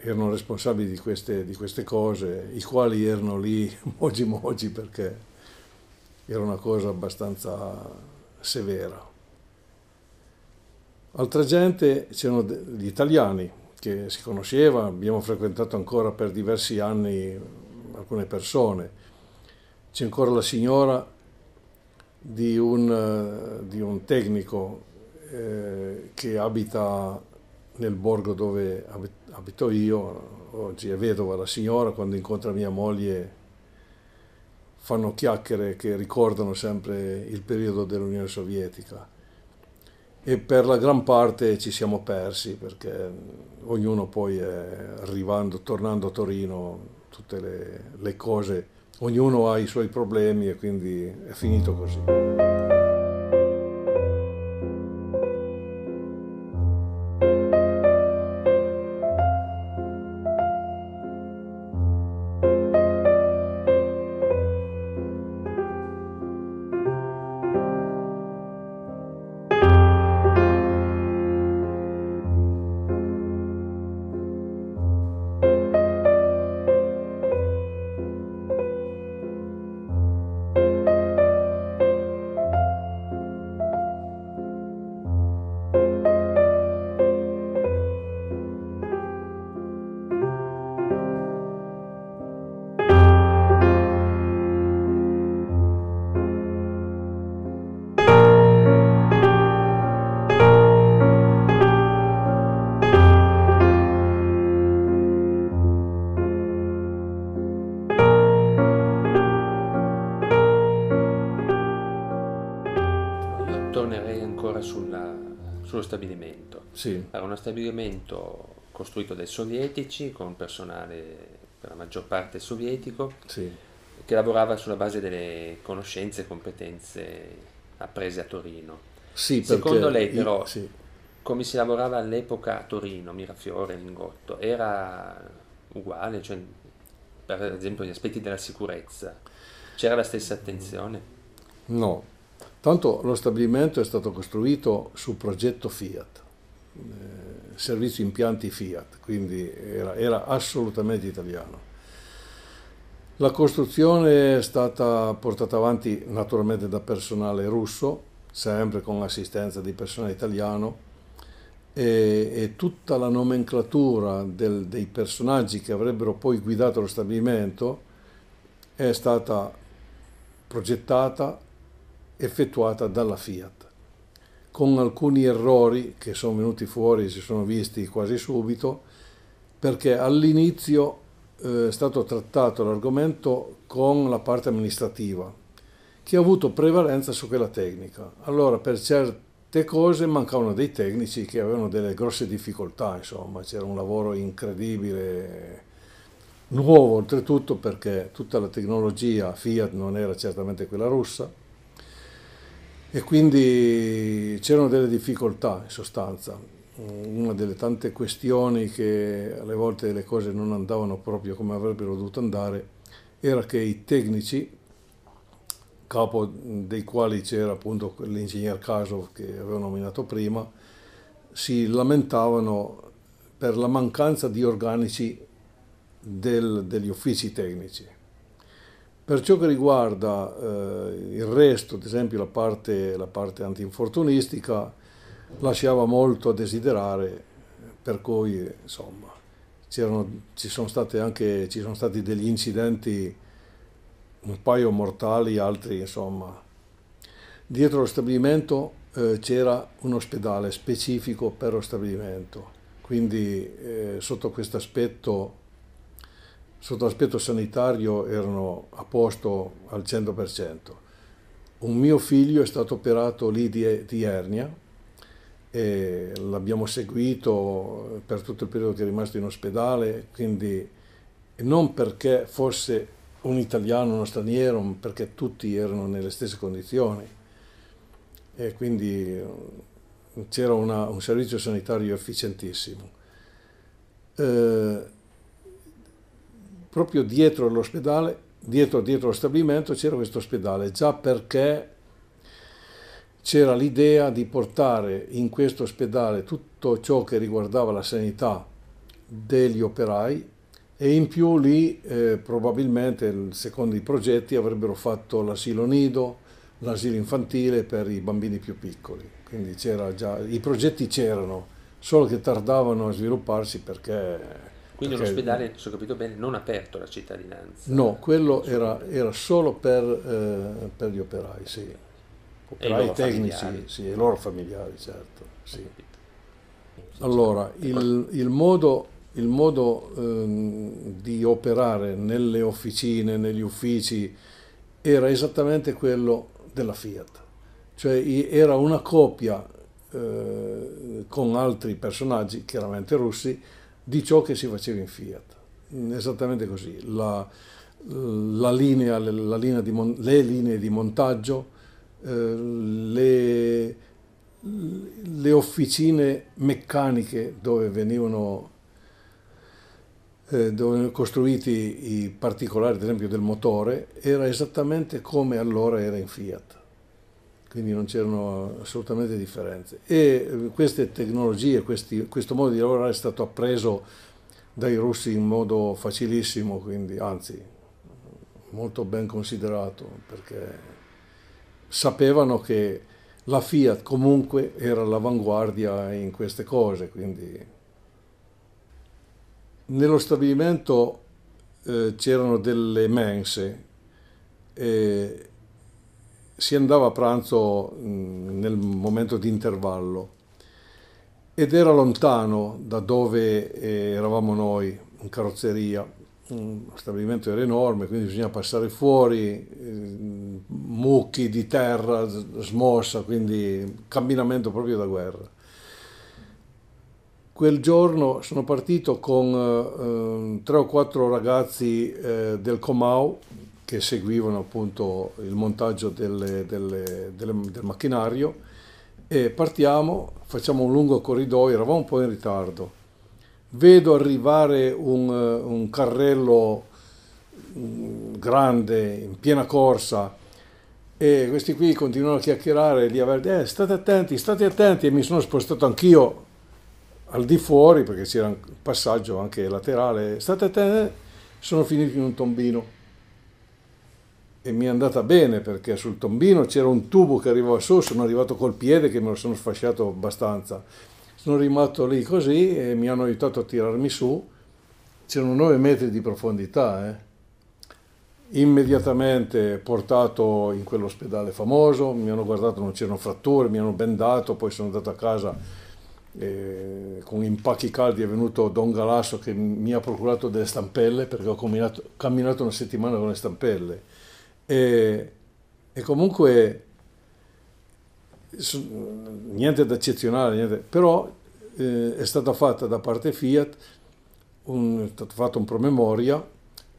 erano responsabili di queste, di queste, cose, i quali erano lì (laughs) mogi mogi perché era una cosa abbastanza severa. Altra gente c'erano gli italiani, che si conosceva, abbiamo frequentato ancora per diversi anni alcune persone. C'è ancora la signora di un, di un tecnico eh, che abita nel borgo dove abito io, oggi è vedova la signora, quando incontra mia moglie fanno chiacchiere che ricordano sempre il periodo dell'Unione Sovietica e per la gran parte ci siamo persi perché ognuno poi è arrivando, tornando a Torino, tutte le, le cose, ognuno ha i suoi problemi e quindi è finito così. stabilimento costruito dai sovietici con personale per la maggior parte sovietico sì. che lavorava sulla base delle conoscenze e competenze apprese a Torino. Sì, Secondo lei però io, sì. come si lavorava all'epoca a Torino, Mirafiore, Lingotto, era uguale, cioè, per esempio gli aspetti della sicurezza, c'era la stessa attenzione? No, tanto lo stabilimento è stato costruito su progetto Fiat. Eh, servizio impianti Fiat, quindi era, era assolutamente italiano. La costruzione è stata portata avanti naturalmente da personale russo, sempre con l'assistenza di personale italiano, e, e tutta la nomenclatura del, dei personaggi che avrebbero poi guidato lo stabilimento è stata progettata, effettuata dalla Fiat con alcuni errori che sono venuti fuori, e si sono visti quasi subito, perché all'inizio eh, è stato trattato l'argomento con la parte amministrativa, che ha avuto prevalenza su quella tecnica. Allora per certe cose mancavano dei tecnici che avevano delle grosse difficoltà, insomma c'era un lavoro incredibile, nuovo oltretutto perché tutta la tecnologia Fiat non era certamente quella russa e quindi c'erano delle difficoltà in sostanza. Una delle tante questioni che alle volte le cose non andavano proprio come avrebbero dovuto andare era che i tecnici, capo dei quali c'era appunto l'ingegner Casov che avevo nominato prima, si lamentavano per la mancanza di organici del, degli uffici tecnici per ciò che riguarda eh, il resto, ad esempio la parte, la parte antinfortunistica, lasciava molto a desiderare, per cui insomma, ci, sono anche, ci sono stati degli incidenti, un paio mortali, altri insomma. Dietro lo stabilimento eh, c'era un ospedale specifico per lo stabilimento, quindi eh, sotto questo aspetto sotto l'aspetto sanitario erano a posto al 100%. Un mio figlio è stato operato lì di, di ernia e l'abbiamo seguito per tutto il periodo che è rimasto in ospedale, quindi non perché fosse un italiano, uno straniero, ma perché tutti erano nelle stesse condizioni. E quindi eh, c'era una, un servizio sanitario efficientissimo. Eh, proprio dietro l'ospedale, dietro, dietro lo stabilimento c'era questo ospedale, già perché c'era l'idea di portare in questo ospedale tutto ciò che riguardava la sanità degli operai e in più lì eh, probabilmente secondo i progetti avrebbero fatto l'asilo nido, l'asilo infantile per i bambini più piccoli. Quindi c'era già, i progetti c'erano, solo che tardavano a svilupparsi perché quindi Perché, un ospedale, se ho capito bene, non aperto alla cittadinanza. No, quello era, era solo per, eh, per, gli operai, sì. Operai tecnici, familiari. sì, e i loro familiari, certo. Sì. Allora, il, il modo, il modo ehm, di operare nelle officine, negli uffici, era esattamente quello della Fiat. Cioè era una coppia eh, con altri personaggi, chiaramente russi, di ciò che si faceva in Fiat. Mm, esattamente così, la, la linea, la linea di, le linee di montaggio, eh, le, le, officine meccaniche dove venivano eh, dove costruiti i particolari, ad esempio, del motore, era esattamente come allora era in Fiat quindi non c'erano assolutamente differenze. E eh, queste tecnologie, questi, questo modo di lavorare è stato appreso dai russi in modo facilissimo, quindi, anzi molto ben considerato, perché sapevano che la Fiat comunque era all'avanguardia in queste cose. Quindi. Nello stabilimento eh, c'erano delle mense. E, eh, si andava a pranzo mm, nel momento di intervallo ed era lontano da dove eh, eravamo noi, in carrozzeria. Mm, lo stabilimento era enorme, quindi bisognava passare fuori, mm, mucchi di terra, smossa, quindi camminamento proprio da guerra. Quel giorno sono partito con eh, eh, tre o quattro ragazzi del Comau, che seguivano appunto il montaggio delle, delle, delle, del macchinario e partiamo, facciamo un lungo corridoio, eravamo un po' in ritardo, vedo arrivare un, eh, un carrello mm, grande in piena corsa e questi qui continuano a chiacchierare lì a vedere, eh, state attenti, state attenti e mi sono spostato anch'io al di fuori perché c'era un passaggio anche laterale, state attenti, sono finito in un tombino e mi è andata bene perché sul tombino c'era un tubo che arrivava su, sono arrivato col piede che me lo sono sfasciato abbastanza. Sono rimasto lì così e mi hanno aiutato a tirarmi su. C'erano 9 metri di profondità. Eh. Immediatamente portato in quell'ospedale famoso, mi hanno guardato, non c'erano fratture, mi hanno bendato, poi sono andato a casa eh, con impacchi caldi è venuto Don Galasso che mi ha procurato delle stampelle perché ho camminato una settimana con le stampelle e, e comunque niente da eccezionale, niente, però eh, è stata fatta da parte Fiat, un, è stato fatto un promemoria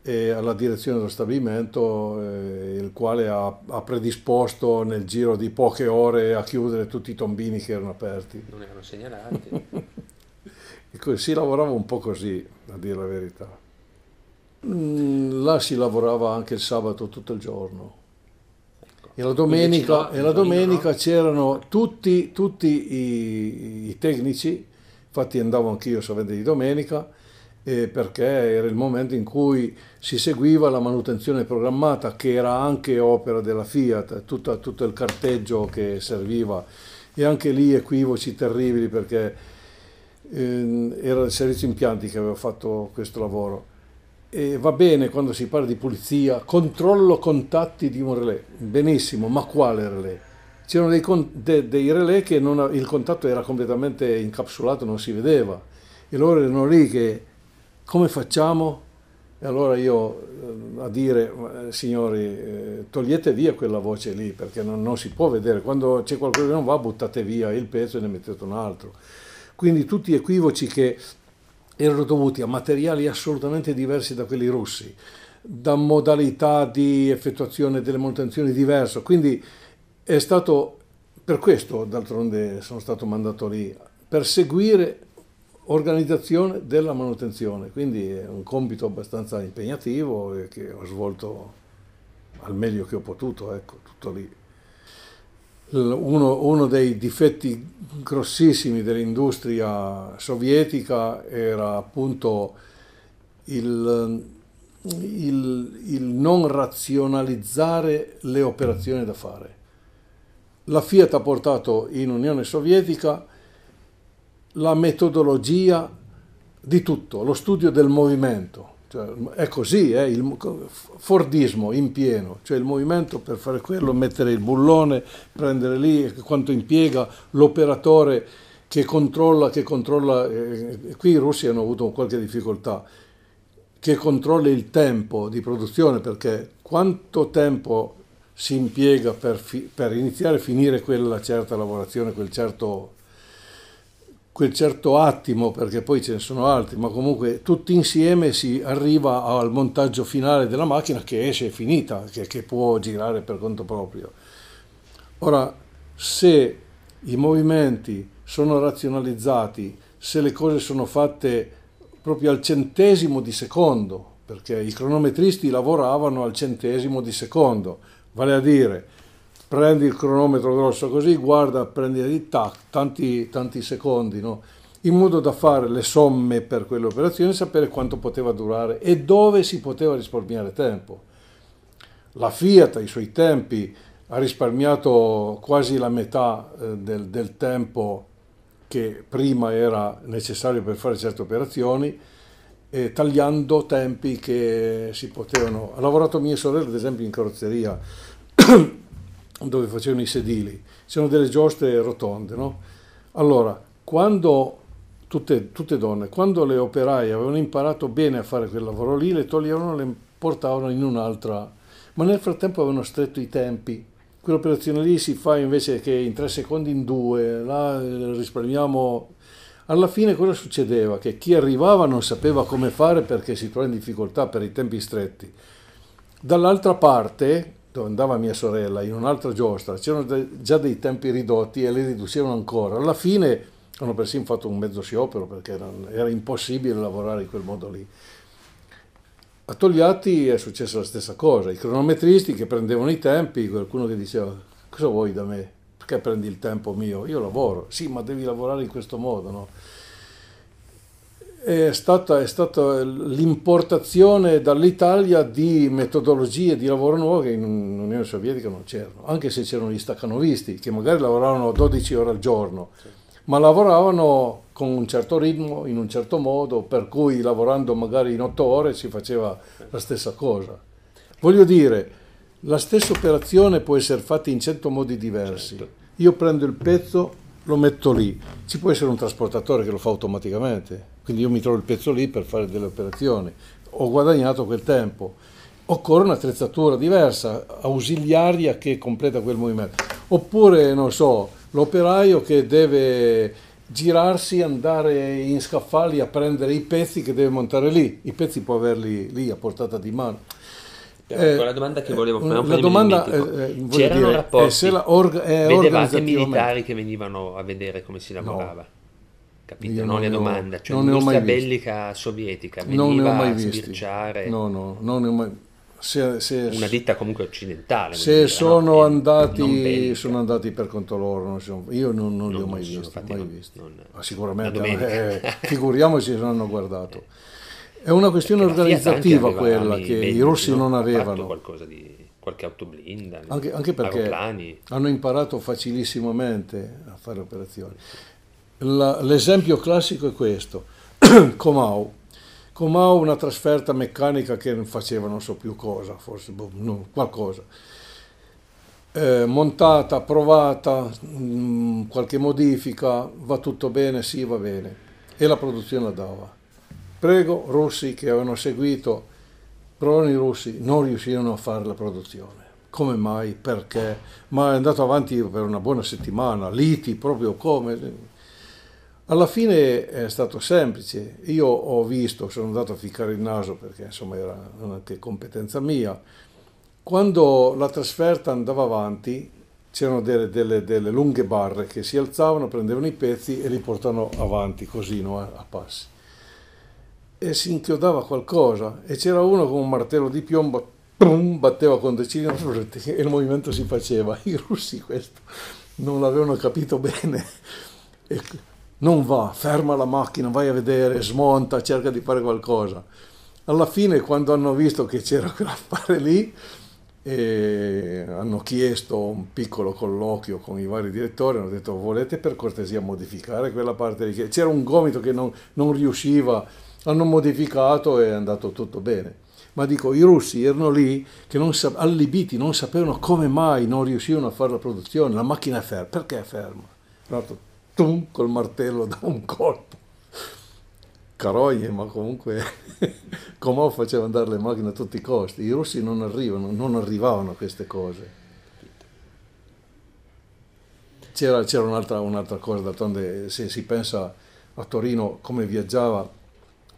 eh, alla direzione dello stabilimento, eh, il quale ha, ha, predisposto nel giro di poche ore a chiudere tutti i tombini che erano aperti. Non erano segnalati. (laughs) e così, si lavorava un po' così, a dire la verità. Mm, là si lavorava anche il sabato tutto il giorno. Ecco. E la domenica, e la domenica c'erano tutti, tutti i, i, tecnici, infatti andavo anch'io sabato di domenica, eh, perché era il momento in cui si seguiva la manutenzione programmata, che era anche opera della Fiat, tutta, tutto il carteggio che serviva. E anche lì equivoci terribili perché eh, era il servizio impianti che aveva fatto questo lavoro eh, va bene quando si parla di pulizia, controllo contatti di un relè, benissimo, ma quale relè? C'erano dei, de, dei relè che non, il contatto era completamente incapsulato, non si vedeva, e loro erano lì che come facciamo? E allora io ehm, a dire, eh, signori, eh, togliete via quella voce lì perché non, non si può vedere, quando c'è qualcosa che non va buttate via il pezzo e ne mettete un altro. Quindi tutti equivoci che erano dovuti a materiali assolutamente diversi da quelli russi, da modalità di effettuazione delle manutenzioni diverse, quindi è stato per questo d'altronde sono stato mandato lì, per seguire organizzazione della manutenzione, quindi è un compito abbastanza impegnativo e che ho svolto al meglio che ho potuto, ecco, tutto lì uno, uno dei difetti grossissimi dell'industria sovietica era appunto il, il, il, non razionalizzare le operazioni da fare. La Fiat ha portato in Unione Sovietica la metodologia di tutto, lo studio del movimento. Cioè, è così, eh, il Fordismo in pieno, cioè il movimento per fare quello, mettere il bullone, prendere lì quanto impiega l'operatore che controlla, che controlla eh, eh qui i russi hanno avuto qualche difficoltà, che controlla il tempo di produzione perché quanto tempo si impiega per, per iniziare e finire quella certa lavorazione, quel certo quel certo attimo, perché poi ce ne sono altri, ma comunque tutti insieme si arriva al montaggio finale della macchina che esce finita, che, che può girare per conto proprio. Ora, se i movimenti sono razionalizzati, se le cose sono fatte proprio al centesimo di secondo, perché i cronometristi lavoravano al centesimo di secondo, vale a dire prendi il cronometro grosso così, guarda, prendi di tac, tanti, tanti secondi, no? in modo da fare le somme per quelle operazioni, sapere quanto poteva durare e dove si poteva risparmiare tempo. La Fiat ai suoi tempi ha risparmiato quasi la metà eh, del, del tempo che prima era necessario per fare certe operazioni, eh, tagliando tempi che si potevano. Ha lavorato mia sorella, ad esempio, in carrozzeria. (clears throat) dove facevano i sedili, c'erano delle giostre rotonde, no? Allora, quando tutte, tutte, donne, quando le operaie avevano imparato bene a fare quel lavoro lì, le toglievano e le portavano in un'altra, ma nel frattempo avevano stretto i tempi. Quell'operazione lì si fa invece che in tre secondi in due, là eh, risparmiamo alla fine cosa succedeva? Che chi arrivava non sapeva come fare perché si trova in difficoltà per i tempi stretti. Dall'altra parte dove andava mia sorella, in un'altra giostra, c'erano de- già dei tempi ridotti e le riducevano ancora. Alla fine hanno persino fatto un mezzo sciopero perché era, era impossibile lavorare in quel modo lì. A Togliatti è successa la stessa cosa, i cronometristi che prendevano i tempi, qualcuno che diceva cosa vuoi da me? Perché prendi il tempo mio? Io lavoro, sì ma devi lavorare in questo modo, no? è stata, stata l'importazione dall'Italia di metodologie di lavoro nuove che in Unione Sovietica non c'erano, anche se c'erano gli staccanovisti che magari lavoravano 12 ore al giorno, sì. Certo. ma lavoravano con un certo ritmo, in un certo modo, per cui lavorando magari in 8 ore si faceva la stessa cosa. Voglio dire, la stessa operazione può essere fatta in 100 modi diversi. Certo. Io prendo il pezzo, lo metto lì, ci può essere un trasportatore che lo fa automaticamente quindi io mi trovo il pezzo lì per fare delle operazioni. Ho guadagnato quel tempo. Occorre un'attrezzatura diversa, ausiliaria che completa quel movimento. Oppure, non so, l'operaio che deve girarsi, andare in scaffali a prendere i pezzi che deve montare lì. I pezzi può averli lì a portata di mano. Ecco, eh, la domanda che volevo eh, fare, la domanda eh, eh, c'erano dire, rapporti, eh, la orga, eh, vedevate militari che venivano a vedere come si lavorava? No capito? Non, non, le domanda. cioè, non l'industria bellica visto. sovietica veniva non ne ho mai a sbirciare... No, no, non ne ho mai... Se, se, una ditta comunque occidentale. Se dire, sono, no? andati, sono andati per conto loro, sono, io non, non, non, li ho mai visti. Mai non, visti. Ma sicuramente, eh, figuriamoci se non hanno guardato. (laughs) È una questione organizzativa quella che i russi non avevano. Qualcosa di, qualche autoblinda, anche, anche perché aeroplani. hanno imparato facilissimamente a fare operazioni l'esempio classico è questo, (clears throat) Comau. Comau una trasferta meccanica che faceva non so più cosa, forse boh, no, qualcosa. Eh, montata, provata, mh, mm, qualche modifica, va tutto bene, sì va bene. E la produzione la dava. Prego, russi che avevano seguito, proni russi non riuscirono a fare la produzione. Come mai? Perché? Ma è andato avanti per una buona settimana, liti proprio come alla fine è stato semplice, io ho visto, sono andato a ficcare il naso perché insomma era anche competenza mia, quando la trasferta andava avanti c'erano delle, delle, delle lunghe barre che si alzavano, prendevano i pezzi e li portavano avanti così no, a passi e si inchiodava qualcosa e c'era uno con un martello di piombo prum, batteva con decine di (laughs) e il movimento si faceva i russi questo non l'avevano capito bene e non va, ferma la macchina, vai a vedere, smonta, cerca di fare qualcosa. Alla fine, quando hanno visto che c'era (laughs) quell'affare lì, eh, hanno chiesto un piccolo colloquio con i vari direttori, hanno detto volete per cortesia modificare quella parte lì? C'era un gomito che non, non riusciva, hanno modificato e è andato tutto bene ma dico i russi erano lì che non sa- allibiti, non sapevano come mai non riuscivano a fare la produzione, la macchina è ferma, perché è ferma? tum, col martello da un colpo. Caroglie, ma comunque (laughs) Comò faceva andare le macchine a tutti i costi. I russi non arrivano, non arrivavano a queste cose. C'era, c'era un'altra, un'altra, cosa, d'altronde se si pensa a Torino come viaggiava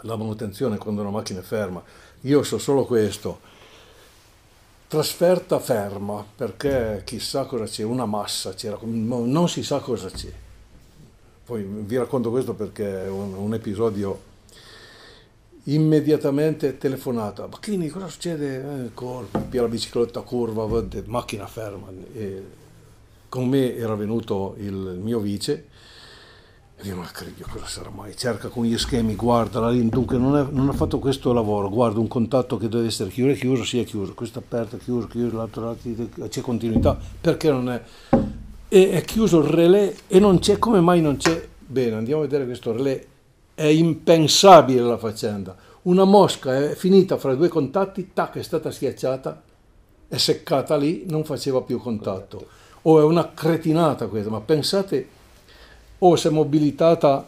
la manutenzione quando una macchina è ferma. Io so solo questo, trasferta ferma, perché chissà cosa c'è, una massa, c'era, non si sa cosa c'è poi vi racconto questo perché è un, un episodio immediatamente telefonata. Bacchini, cosa succede? Eh, corpo, via la bicicletta, curva, vede, macchina ferma. E con me era venuto il mio vice. E io, ma credo, cosa sarà mai? Cerca con gli schemi, guarda la linea. Dunque, non, è, non, ha fatto questo lavoro. Guarda un contatto che deve essere chiuso, è chiuso, si sì, è chiuso, questo è aperto, è chiuso, chiuso, l'altro, l'altro, c'è continuità. Perché non è e è chiuso il relè e non c'è, come mai non c'è? Bene, andiamo a vedere questo relè, è impensabile la faccenda. Una mosca è finita fra due contatti, tac, è stata schiacciata, è seccata lì, non faceva più contatto. O oh, è una cretinata questa, ma pensate, o oh, si è mobilitata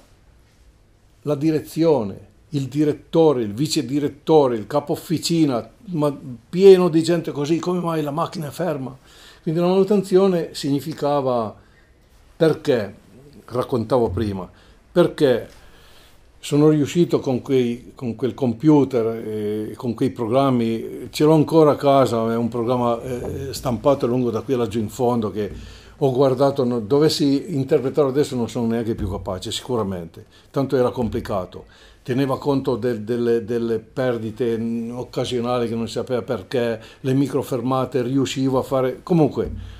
la direzione, il direttore, il vice direttore, il capo officina, ma pieno di gente così, come mai la macchina è ferma? Quindi la manutenzione significava perché, raccontavo prima, perché sono riuscito con, quei, con quel computer, con quei programmi, ce l'ho ancora a casa, è un programma eh, stampato lungo da qui a laggiù in fondo che ho guardato, dovessi interpretare adesso non sono neanche più capace, sicuramente, tanto era complicato, teneva conto del, delle, delle, perdite occasionali che non si sapeva perché, le microfermate, riuscivo a fare, comunque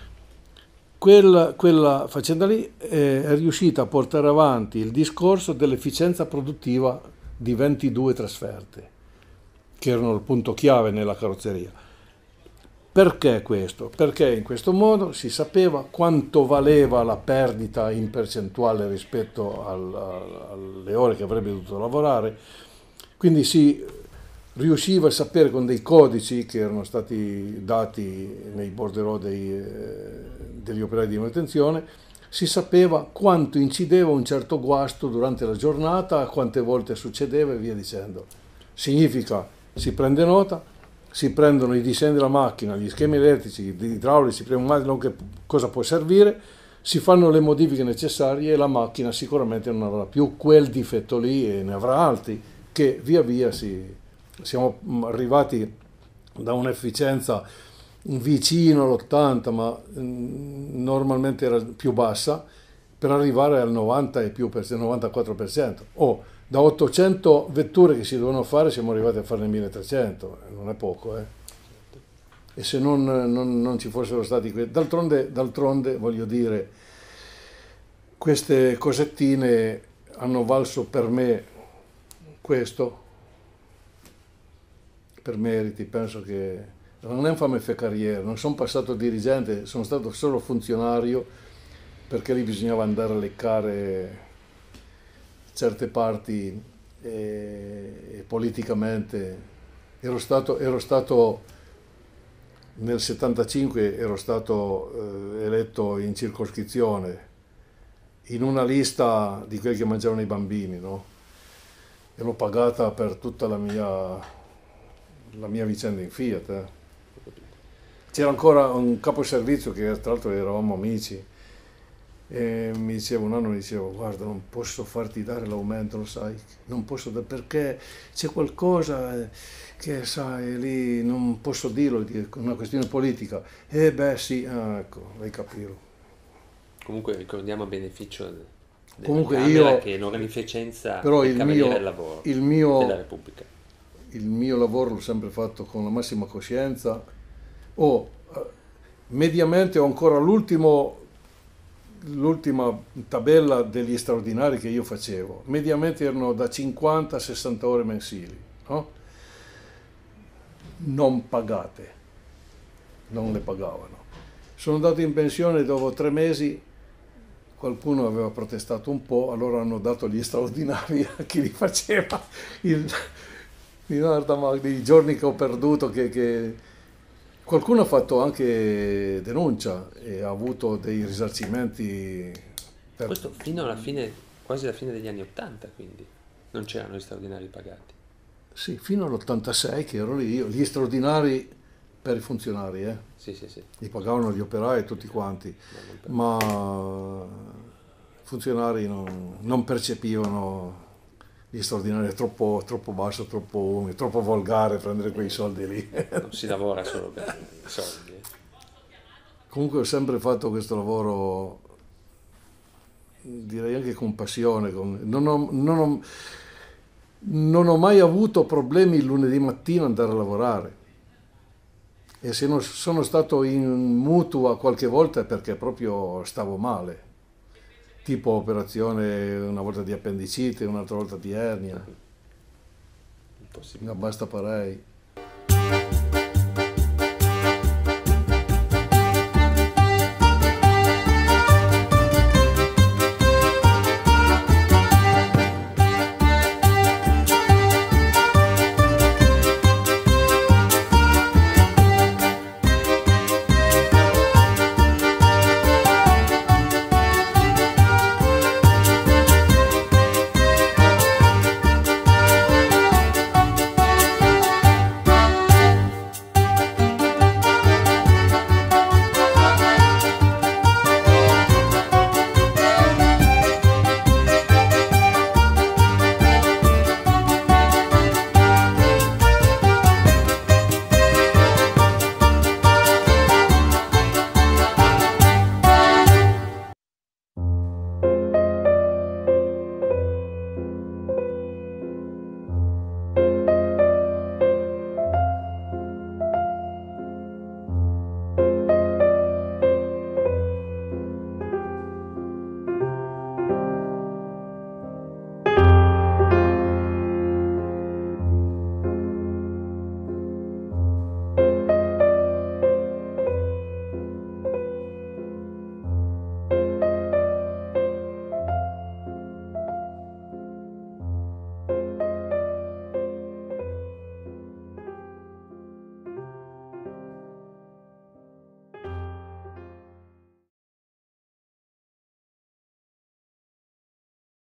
quella, quella faccenda lì eh, è riuscita a portare avanti il discorso dell'efficienza produttiva di 22 trasferte, che erano il punto chiave nella carrozzeria perché questo? Perché in questo modo si sapeva quanto valeva la perdita in percentuale rispetto al, alle ore che avrebbe dovuto lavorare, quindi si riusciva a sapere con dei codici che erano stati dati nei borderò dei, eh, degli operai di manutenzione, si sapeva quanto incideva un certo guasto durante la giornata, quante volte succedeva e via dicendo. Significa si prende nota, si prendono i disegni della macchina, gli schemi elettrici, gli idraulici, pneumatici, non che cosa può servire, si fanno le modifiche necessarie e la macchina sicuramente non avrà più quel difetto lì e ne avrà altri che via via si, siamo arrivati da un'efficienza vicino all'80 ma mm, normalmente era più bassa per arrivare al 90 e più per 94% o da 800 vetture che si dovevano fare siamo arrivati a farne 1300, eh, non è poco. Eh? E se non, non, non, ci fossero stati questi... D'altronde, d'altronde, voglio dire, queste cosettine hanno valso per me questo, per meriti, penso che non è un fame fe carriera, non sono passato dirigente, sono stato solo funzionario perché lì bisognava andare a leccare certe parti eh, politicamente. Ero stato, ero stato, nel 75 ero stato eh, eletto in circoscrizione, in una lista di quelli che mangiavano i bambini, no? l'ho pagata per tutta la mia, la mia vicenda in Fiat. Eh. C'era ancora un capo servizio che tra l'altro eravamo amici e mi diceva un anno, mi diceva, guarda, non posso farti dare l'aumento, lo sai, non posso, perché c'è qualcosa eh, che sai, lì non posso dirlo, è una questione politica. E beh sì, ah, ecco, l'hai capito. Comunque ricordiamo a beneficio della Comunque io, che l'onorificenza però il mio, del lavoro il mio, della Repubblica. Il mio lavoro l'ho sempre fatto con la massima coscienza. o oh, eh, mediamente ho ancora l'ultimo l'ultima tabella degli straordinari che io facevo, mediamente erano da 50 a 60 ore mensili, no? non pagate, non le pagavano. Sono andato in pensione dopo tre mesi, qualcuno aveva protestato un po', allora hanno dato gli straordinari a chi li faceva, il, i giorni che ho perduto, che, che Qualcuno ha fatto anche denuncia e ha avuto dei risarcimenti. Per... Questo fino alla fine, quasi alla fine degli anni Ottanta, quindi non c'erano gli straordinari pagati. Sì, fino all'86 che ero lì io, gli straordinari per i funzionari, eh? Sì, sì, sì. Li pagavano gli operai tutti quanti, ma i funzionari non, non percepivano gli straordinari è troppo, troppo basso, troppo, umido, troppo volgare prendere quei soldi lì. (laughs) Non si lavora solo per i soldi. Comunque ho sempre fatto questo lavoro, direi anche con passione. Con... Non, ho, non, ho, non, ho, mai avuto problemi il lunedì mattina andare a lavorare. E se non sono stato in mutua qualche volta è perché proprio stavo male tipo operazione una volta di appendicite, un'altra volta di ernia. Impossibile. Una basta parei.